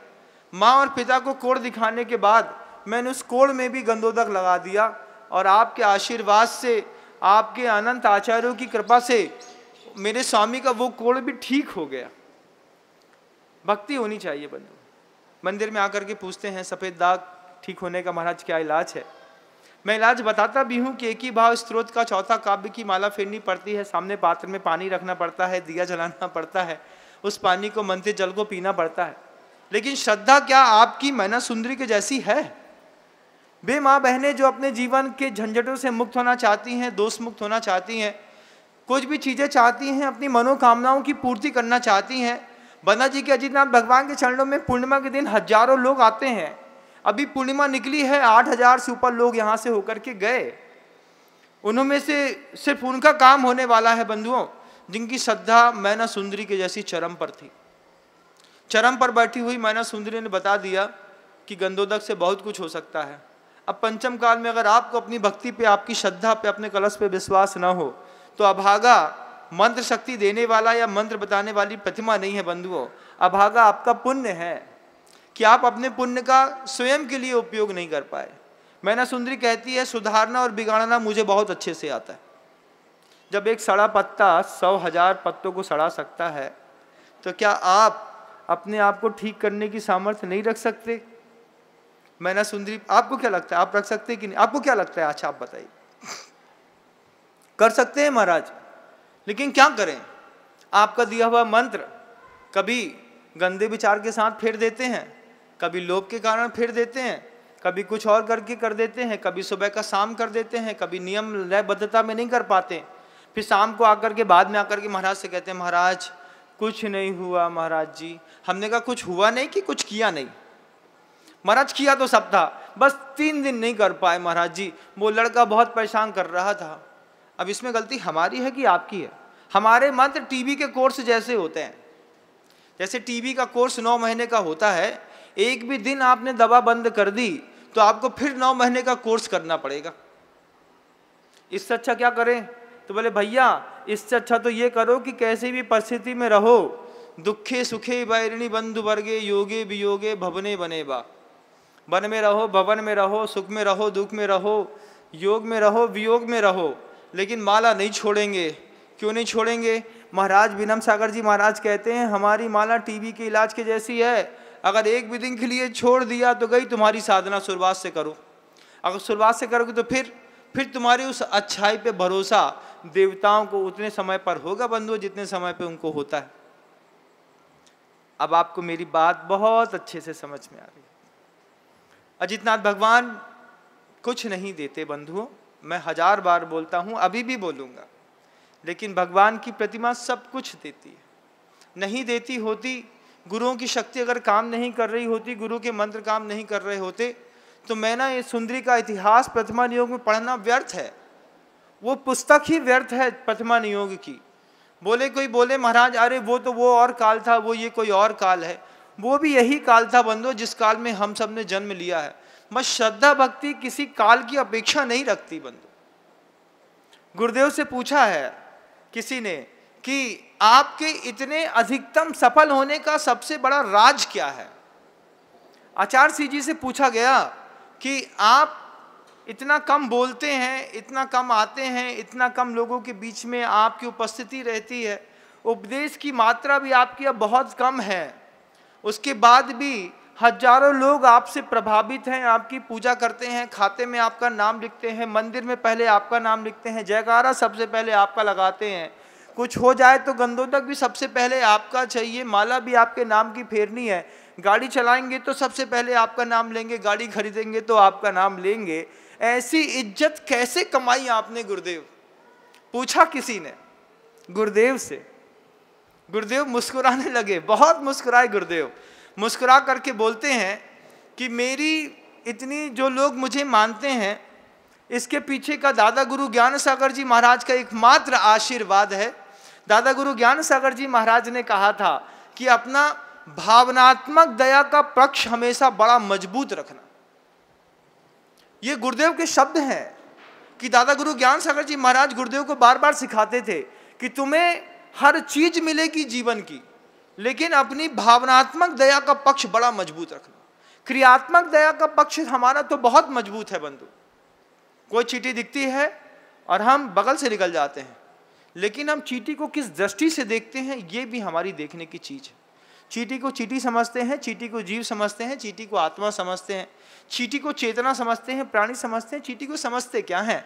माँ और पिता को कोड़ दिखाने के बाद मैंने उस कोड़ में भी गंदोदक लगा दिया और आपके आशीर्वाद से आपके अनंत आचार्यों की कृपा से मेरे स्वामी का वो कोड़ भी ठीक हो गया भक्ति होनी चाहिए बंधु मंदिर में आकर के पूछते हैं सफ़ेद दाग ठीक होने का महाराज क्या इलाज है मैं इलाज बताता भी हूँ कि एक ही भाव स्त्रोत का चौथा काव्य की माला फेरनी पड़ती है सामने पात्र में पानी रखना पड़ता है दिया जलाना पड़ता है उस पानी को मंत्र जल को पीना पड़ता है लेकिन श्रद्धा क्या आपकी मैना सुंदरी के जैसी है वे माँ बहनें जो अपने जीवन के झंझटों से मुक्त होना चाहती हैं दोष मुक्त होना चाहती हैं कुछ भी चीज़ें चाहती हैं अपनी मनोकामनाओं की पूर्ति करना चाहती हैं बना जी के अजीतनाथ भगवान के चरणों में पूर्णिमा के दिन हजारों लोग आते हैं अभी पूर्णिमा निकली है आठ हजार से ऊपर लोग यहाँ से होकर के गए उनमें से सिर्फ उनका काम होने वाला है बंधुओं जिनकी श्रद्धा मैना सुंदरी के जैसी चरम पर थी चरम पर बैठी हुई मैना सुंदरी ने बता दिया कि गंदोदक से बहुत कुछ हो सकता है अब पंचम काल में अगर आपको अपनी भक्ति पे आपकी श्रद्धा पे अपने कलश पे विश्वास ना हो तो अभागा मंत्र शक्ति देने वाला या मंत्र बताने वाली प्रतिमा नहीं है बंधुओं अभागा आपका पुण्य है कि आप अपने पुण्य का स्वयं के लिए उपयोग नहीं कर पाए मैना सुंदरी कहती है सुधारना और बिगाड़ना मुझे बहुत अच्छे से आता है जब एक सड़ा पत्ता सौ हजार पत्तों को सड़ा सकता है तो क्या आप अपने आप को ठीक करने की सामर्थ्य नहीं रख सकते मैना सुंदरी आपको क्या लगता है आप रख सकते कि नहीं आपको क्या लगता है अच्छा आप बताइए कर सकते हैं महाराज लेकिन क्या करें आपका दिया हुआ मंत्र कभी गंदे विचार के साथ फेर देते हैं कभी लोभ के कारण फेर देते हैं कभी कुछ और करके कर देते हैं कभी सुबह का शाम कर देते हैं कभी नियम लयबद्धता में नहीं कर पाते फिर शाम को आकर के बाद में आकर के महाराज से कहते हैं महाराज कुछ नहीं हुआ महाराज जी हमने कहा कुछ हुआ नहीं कि कुछ किया नहीं महाराज किया तो सब था बस तीन दिन नहीं कर पाए महाराज जी वो लड़का बहुत परेशान कर रहा था अब इसमें गलती हमारी है कि आपकी है हमारे मंत्र टीबी के कोर्स जैसे होते हैं जैसे टीबी का कोर्स नौ महीने का होता है एक भी दिन आपने दवा बंद कर दी तो आपको फिर नौ महीने का कोर्स करना पड़ेगा इससे अच्छा क्या करें तो बोले भैया इससे अच्छा तो ये करो कि कैसी भी परिस्थिति में रहो दुखे सुखे बैरणी बंधु वर्गे योगे वियोगे भवने बने बा वन में रहो भवन में रहो सुख में रहो दुख में रहो योग में रहो वियोग में रहो लेकिन माला नहीं छोड़ेंगे क्यों नहीं छोड़ेंगे महाराज विनम सागर जी महाराज कहते हैं हमारी माला टीबी के इलाज के जैसी है अगर एक भी दिन के लिए छोड़ दिया तो गई तुम्हारी साधना शुरुआत से करो अगर शुरुआत से करोगे तो फिर फिर तुम्हारी उस अच्छाई पे भरोसा देवताओं को उतने समय पर होगा बंधु जितने समय पे उनको होता है अब आपको मेरी बात बहुत अच्छे से समझ में आ रही है अजितनाथ भगवान कुछ नहीं देते बंधुओं मैं हजार बार बोलता हूँ अभी भी बोलूँगा लेकिन भगवान की प्रतिमा सब कुछ देती है नहीं देती होती गुरुओं की शक्ति अगर काम नहीं कर रही होती गुरु के मंत्र काम नहीं कर रहे होते तो मैं ना ये सुंदरी का इतिहास प्रतिमा नियोग में पढ़ना व्यर्थ है वो पुस्तक ही व्यर्थ है प्रतिमा नियोग की बोले कोई बोले महाराज अरे वो तो वो और काल था वो ये कोई और काल है वो भी यही काल था बंधो जिस काल में हम सब ने जन्म लिया है मत श्रद्धा भक्ति किसी काल की अपेक्षा नहीं रखती बंधु गुरुदेव से पूछा है किसी ने कि आपके इतने अधिकतम सफल होने का सबसे बड़ा राज क्या है आचार्य सिंह जी से पूछा गया कि आप इतना कम बोलते हैं इतना कम आते हैं इतना कम लोगों के बीच में आपकी उपस्थिति रहती है उपदेश की मात्रा भी आपकी अब बहुत कम है उसके बाद भी हजारों लोग आपसे प्रभावित हैं आपकी पूजा करते हैं खाते में आपका नाम लिखते हैं मंदिर में पहले आपका नाम लिखते हैं जयकारा सबसे पहले आपका लगाते हैं कुछ हो जाए तो गंदोदक भी सबसे पहले आपका चाहिए माला भी आपके नाम की फेरनी है गाड़ी चलाएंगे तो सबसे पहले आपका नाम लेंगे गाड़ी खरीदेंगे तो आपका नाम लेंगे ऐसी इज्जत कैसे कमाई आपने गुरुदेव पूछा किसी ने गुरुदेव से गुरुदेव मुस्कुराने लगे बहुत मुस्कुराए गुरुदेव मुस्कुरा करके बोलते हैं कि मेरी इतनी जो लोग मुझे मानते हैं इसके पीछे का दादा गुरु ज्ञान सागर जी महाराज का एकमात्र आशीर्वाद है दादा गुरु ज्ञान सागर जी महाराज ने कहा था कि अपना भावनात्मक दया का पक्ष हमेशा बड़ा मजबूत रखना ये गुरुदेव के शब्द हैं कि दादा गुरु ज्ञान सागर जी महाराज गुरुदेव को बार बार सिखाते थे कि तुम्हें हर चीज मिलेगी जीवन की लेकिन अपनी भावनात्मक दया का पक्ष बड़ा मजबूत रखना क्रियात्मक दया का पक्ष हमारा तो बहुत मजबूत है बंधु कोई चीटी दिखती है और हम बगल से निकल जाते हैं लेकिन हम चीटी को किस दृष्टि से देखते हैं ये भी हमारी देखने की चीज़ है चीटी को चीटी समझते हैं चीटी को जीव समझते हैं चीटी को आत्मा समझते हैं चीटी को चेतना समझते हैं प्राणी समझते हैं चीटी को समझते क्या हैं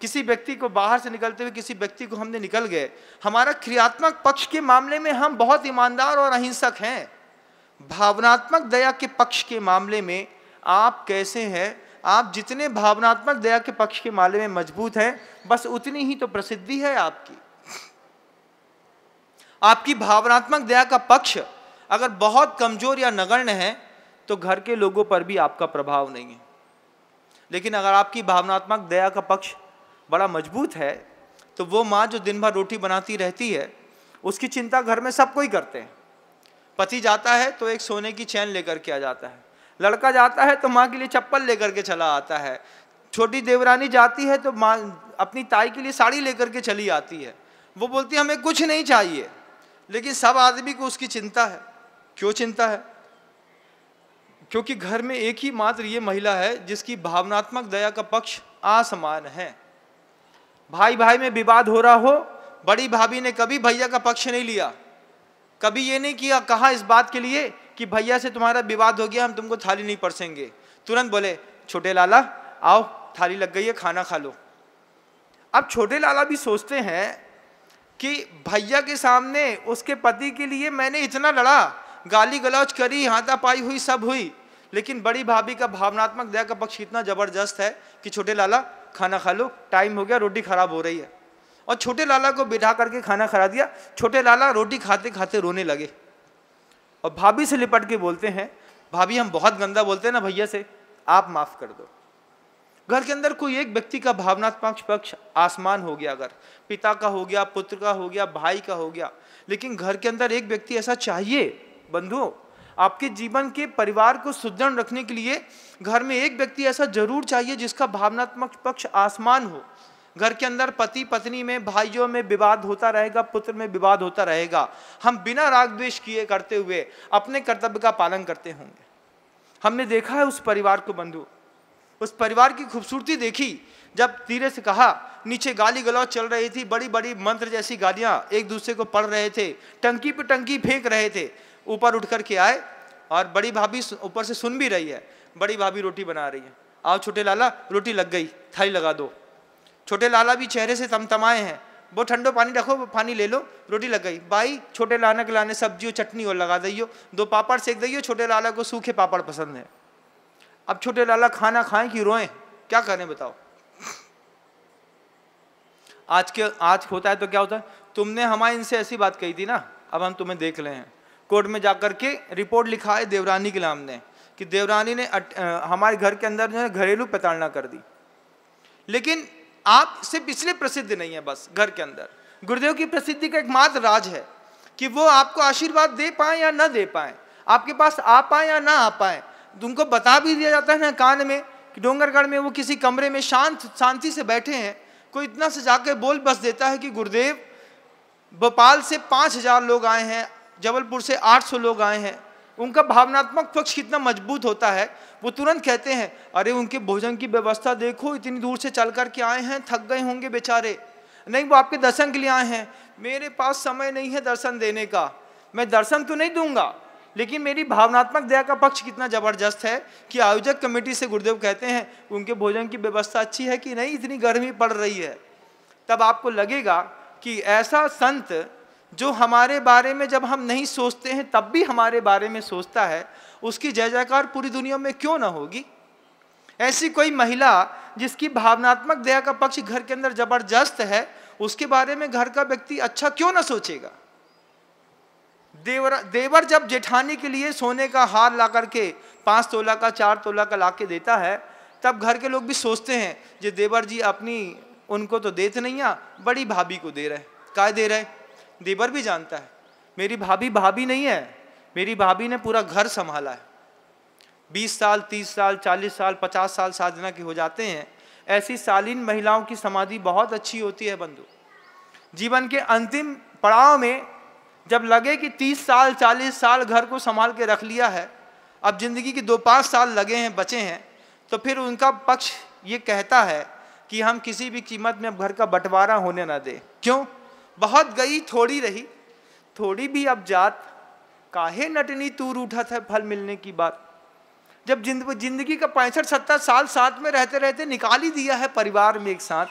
किसी व्यक्ति को बाहर से निकलते हुए किसी व्यक्ति को हमने निकल गए हमारा क्रियात्मक पक्ष के मामले में हम बहुत ईमानदार और अहिंसक हैं भावनात्मक दया के पक्ष के मामले में आप कैसे हैं आप जितने भावनात्मक दया के पक्ष के मामले में मजबूत हैं बस उतनी ही तो प्रसिद्धि है आपकी आपकी भावनात्मक दया का पक्ष अगर बहुत कमजोर या नगण्य है तो घर के लोगों पर भी आपका प्रभाव नहीं है लेकिन अगर आपकी भावनात्मक दया का पक्ष बड़ा मजबूत है तो वो माँ जो दिन भर रोटी बनाती रहती है उसकी चिंता घर में सब कोई करते हैं पति जाता है तो एक सोने की चैन लेकर के आ जाता है लड़का जाता है तो माँ के लिए चप्पल लेकर के चला आता है छोटी देवरानी जाती है तो माँ अपनी ताई के लिए साड़ी लेकर के चली आती है वो बोलती है हमें कुछ नहीं चाहिए लेकिन सब आदमी को उसकी चिंता है क्यों चिंता है क्योंकि घर में एक ही मात्र ये महिला है जिसकी भावनात्मक दया का पक्ष असमान है भाई भाई में विवाद हो रहा हो बड़ी भाभी ने कभी भैया का पक्ष नहीं लिया कभी ये नहीं किया कहा इस बात के लिए कि भैया से तुम्हारा विवाद हो गया हम तुमको थाली नहीं परसेंगे तुरंत बोले छोटे लाला आओ थाली लग गई है खाना खा लो अब छोटे लाला भी सोचते हैं कि भैया के सामने उसके पति के लिए मैंने इतना लड़ा गाली गलौज करी हाथापाई हुई सब हुई लेकिन बड़ी भाभी का भावनात्मक दया का पक्ष इतना जबरदस्त है कि छोटे लाला खाना खा लो टाइम हो गया रोटी खराब हो रही है और छोटे लाला को बिठा करके खाना खरा दिया छोटे लाला रोटी खाते खाते रोने लगे और भाभी से लिपट के बोलते हैं भाभी हम बहुत गंदा बोलते हैं ना भैया से आप माफ़ कर दो घर के अंदर कोई एक व्यक्ति का भावनात्मक पक्ष आसमान हो गया अगर पिता का हो गया पुत्र का हो गया भाई का हो गया लेकिन घर के अंदर एक व्यक्ति ऐसा चाहिए बंधुओं आपके जीवन के परिवार को सुदृढ़ रखने के लिए घर में एक व्यक्ति ऐसा जरूर चाहिए जिसका भावनात्मक पक्ष आसमान हो घर के अंदर पति पत्नी में भाइयों में विवाद होता रहेगा पुत्र में विवाद होता रहेगा हम बिना राग द्वेष किए करते हुए अपने कर्तव्य का पालन करते होंगे हमने देखा है उस परिवार को बंधु उस परिवार की खूबसूरती देखी जब तीरे से कहा नीचे गाली गलौज चल रही थी बड़ी बड़ी मंत्र जैसी गालियां एक दूसरे को पढ़ रहे थे टंकी पे टंकी फेंक रहे थे ऊपर उठ करके आए और बड़ी भाभी ऊपर से सुन भी रही है बड़ी भाभी रोटी बना रही है आओ छोटे लाला रोटी लग गई थाली लगा दो छोटे लाला भी चेहरे से तमतमाए हैं वो ठंडो पानी रखो पानी ले लो रोटी लग गई भाई छोटे लाना के लाने सब्जी और चटनी और लगा दइयो दो पापड़ सेक दइयो छोटे लाला को सूखे पापड़ पसंद है अब छोटे लाला खाना खाएं कि रोएं क्या करें बताओ आज के आज होता है तो क्या होता है तुमने हमारे इनसे ऐसी बात कही थी ना अब हम तुम्हें देख रहे हैं कोर्ट में जाकर के रिपोर्ट लिखा है देवरानी के नाम ने कि देवरानी ने अट, आ, हमारे घर के अंदर जो है घरेलू प्रताड़ना कर दी लेकिन आप सिर्फ इसलिए प्रसिद्ध नहीं है बस घर के अंदर गुरुदेव की प्रसिद्धि का एकमात्र राज है कि वो आपको आशीर्वाद दे पाए या ना दे पाए आपके पास आ पाए या ना आ पाए तुमको बता भी दिया जाता है ना कान में कि डोंगरगढ़ में वो किसी कमरे में शांत शांति से बैठे हैं कोई इतना से जाकर बोल बस देता है कि गुरुदेव भोपाल से पाँच हजार लोग आए हैं जबलपुर से 800 लोग आए हैं उनका भावनात्मक पक्ष कितना मजबूत होता है वो तुरंत कहते हैं अरे उनके भोजन की व्यवस्था देखो इतनी दूर से चल करके आए हैं थक गए होंगे बेचारे नहीं वो आपके दर्शन के लिए आए हैं मेरे पास समय नहीं है दर्शन देने का मैं दर्शन तो नहीं दूंगा लेकिन मेरी भावनात्मक दया का पक्ष कितना ज़बरदस्त है कि आयोजक कमेटी से गुरुदेव कहते हैं उनके भोजन की व्यवस्था अच्छी है कि नहीं इतनी गर्मी पड़ रही है तब आपको लगेगा कि ऐसा संत जो हमारे बारे में जब हम नहीं सोचते हैं तब भी हमारे बारे में सोचता है उसकी जय जयकार पूरी दुनिया में क्यों ना होगी ऐसी कोई महिला जिसकी भावनात्मक दया का पक्ष घर के अंदर जबरदस्त है उसके बारे में घर का व्यक्ति अच्छा क्यों ना सोचेगा देवर देवर जब जेठानी के लिए सोने का हार ला करके पाँच तोला का चार तोला का ला के देता है तब घर के लोग भी सोचते हैं जे देवर जी अपनी उनको तो देते नहीं आ बड़ी भाभी को दे रहे काय दे रहे देवर भी जानता है मेरी भाभी भाभी नहीं है मेरी भाभी ने पूरा घर संभाला है बीस साल तीस साल चालीस साल पचास साल साधना के हो जाते हैं ऐसी शालीन महिलाओं की समाधि बहुत अच्छी होती है बंधु जीवन के अंतिम पड़ाव में जब लगे कि तीस साल चालीस साल घर को संभाल के रख लिया है अब जिंदगी के दो पाँच साल लगे हैं बचे हैं तो फिर उनका पक्ष ये कहता है कि हम किसी भी कीमत में घर का बंटवारा होने ना दें क्यों बहुत गई थोड़ी रही थोड़ी भी अब जात काहे नटनी तू रूठा था फल मिलने की बात जब जिंद जिंदगी का पैंसठ सत्तर साल साथ में रहते रहते निकाल ही दिया है परिवार में एक साथ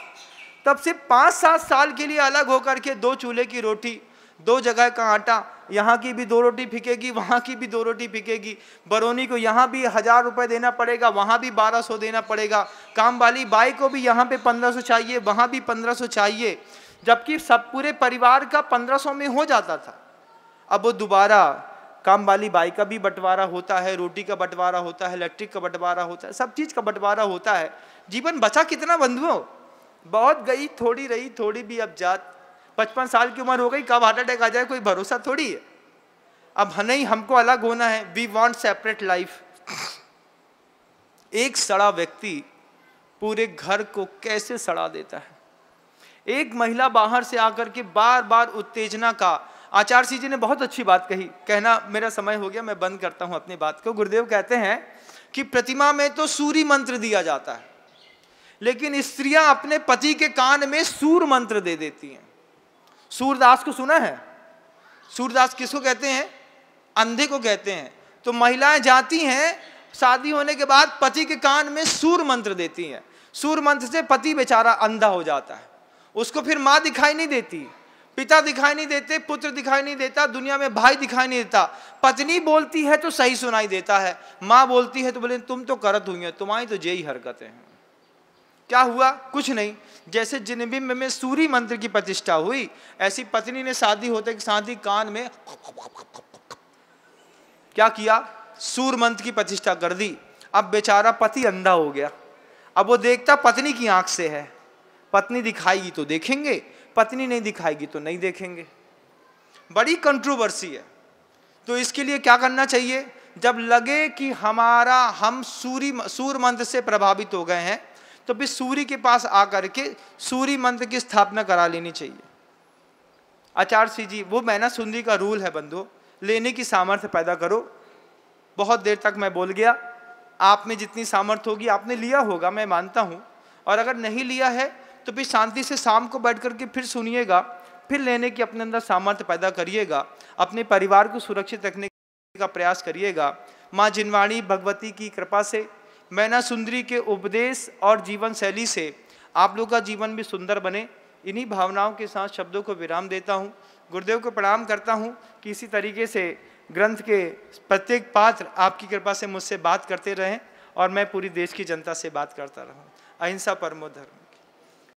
तब से पाँच सात साल के लिए अलग होकर के दो चूल्हे की रोटी दो जगह का आटा यहाँ की भी दो रोटी फिकेगी वहाँ की भी दो रोटी फिकेगी बरौनी को यहाँ भी हज़ार रुपये देना पड़ेगा वहाँ भी बारह सौ देना पड़ेगा काम वाली बाई को भी यहाँ पे पंद्रह सौ चाहिए वहाँ भी पंद्रह सौ चाहिए जबकि सब पूरे परिवार का पंद्रह सौ में हो जाता था अब वो दोबारा काम वाली बाई का भी बंटवारा होता है रोटी का बंटवारा होता है इलेक्ट्रिक का बंटवारा होता है सब चीज़ का बंटवारा होता है जीवन बचा कितना बंधुओं बहुत गई थोड़ी रही थोड़ी भी अब जात पचपन साल की उम्र हो गई कब हार्ट अटैक आ जाए कोई भरोसा थोड़ी है अब नहीं हमको अलग होना है वी वॉन्ट सेपरेट लाइफ एक सड़ा व्यक्ति पूरे घर को कैसे सड़ा देता है एक महिला बाहर से आकर के बार बार उत्तेजना का आचार्य सिंह जी ने बहुत अच्छी बात कही कहना मेरा समय हो गया मैं बंद करता हूं अपनी बात को गुरुदेव कहते हैं कि प्रतिमा में तो सूर्य मंत्र दिया जाता है लेकिन स्त्रियां अपने पति के कान में सूर मंत्र दे देती हैं सूरदास को सुना है सूरदास किसको कहते हैं अंधे को कहते हैं तो महिलाएं जाती हैं शादी होने के बाद पति के कान में सूर मंत्र देती हैं सूर मंत्र से पति बेचारा अंधा हो जाता है उसको फिर माँ दिखाई नहीं देती पिता दिखाई नहीं देते पुत्र दिखाई नहीं देता दुनिया में भाई दिखाई नहीं देता पत्नी बोलती है तो सही सुनाई देता है माँ बोलती है तो बोले तुम तो करत हुई हो तुम्हारी तो यही हरकतें हैं क्या हुआ कुछ नहीं जैसे जिनबिंब में सूर्य मंत्र की प्रतिष्ठा हुई ऐसी पत्नी ने शादी होते शादी कान में क्या किया सूर मंत्र की प्रतिष्ठा कर दी अब बेचारा पति अंधा हो गया अब वो देखता पत्नी की आंख से है पत्नी दिखाएगी तो देखेंगे पत्नी नहीं दिखाएगी तो नहीं देखेंगे बड़ी कंट्रोवर्सी है तो इसके लिए क्या करना चाहिए जब लगे कि हमारा हम सूर्य सूर्य मंत्र से प्रभावित हो गए हैं तो फिर सूर्य के पास आकर के सूर्य मंत्र की स्थापना करा लेनी चाहिए आचार्य सिंह जी वो मैना सुंदी का रूल है बंधु लेने की सामर्थ्य पैदा करो बहुत देर तक मैं बोल गया आप में जितनी सामर्थ्य होगी आपने लिया होगा मैं मानता हूँ और अगर नहीं लिया है तो भी शांति से शाम को बैठ करके फिर सुनिएगा फिर लेने की अपने अंदर सामर्थ्य पैदा करिएगा अपने परिवार को सुरक्षित रखने का प्रयास करिएगा माँ जिनवाणी भगवती की कृपा से मैना सुंदरी के उपदेश और जीवन शैली से आप लोग का जीवन भी सुंदर बने इन्हीं भावनाओं के साथ शब्दों को विराम देता हूँ गुरुदेव को प्रणाम करता हूँ कि इसी तरीके से ग्रंथ के प्रत्येक पात्र आपकी कृपा से मुझसे बात करते रहें और मैं पूरी देश की जनता से बात करता रहूँ अहिंसा परमो धर्म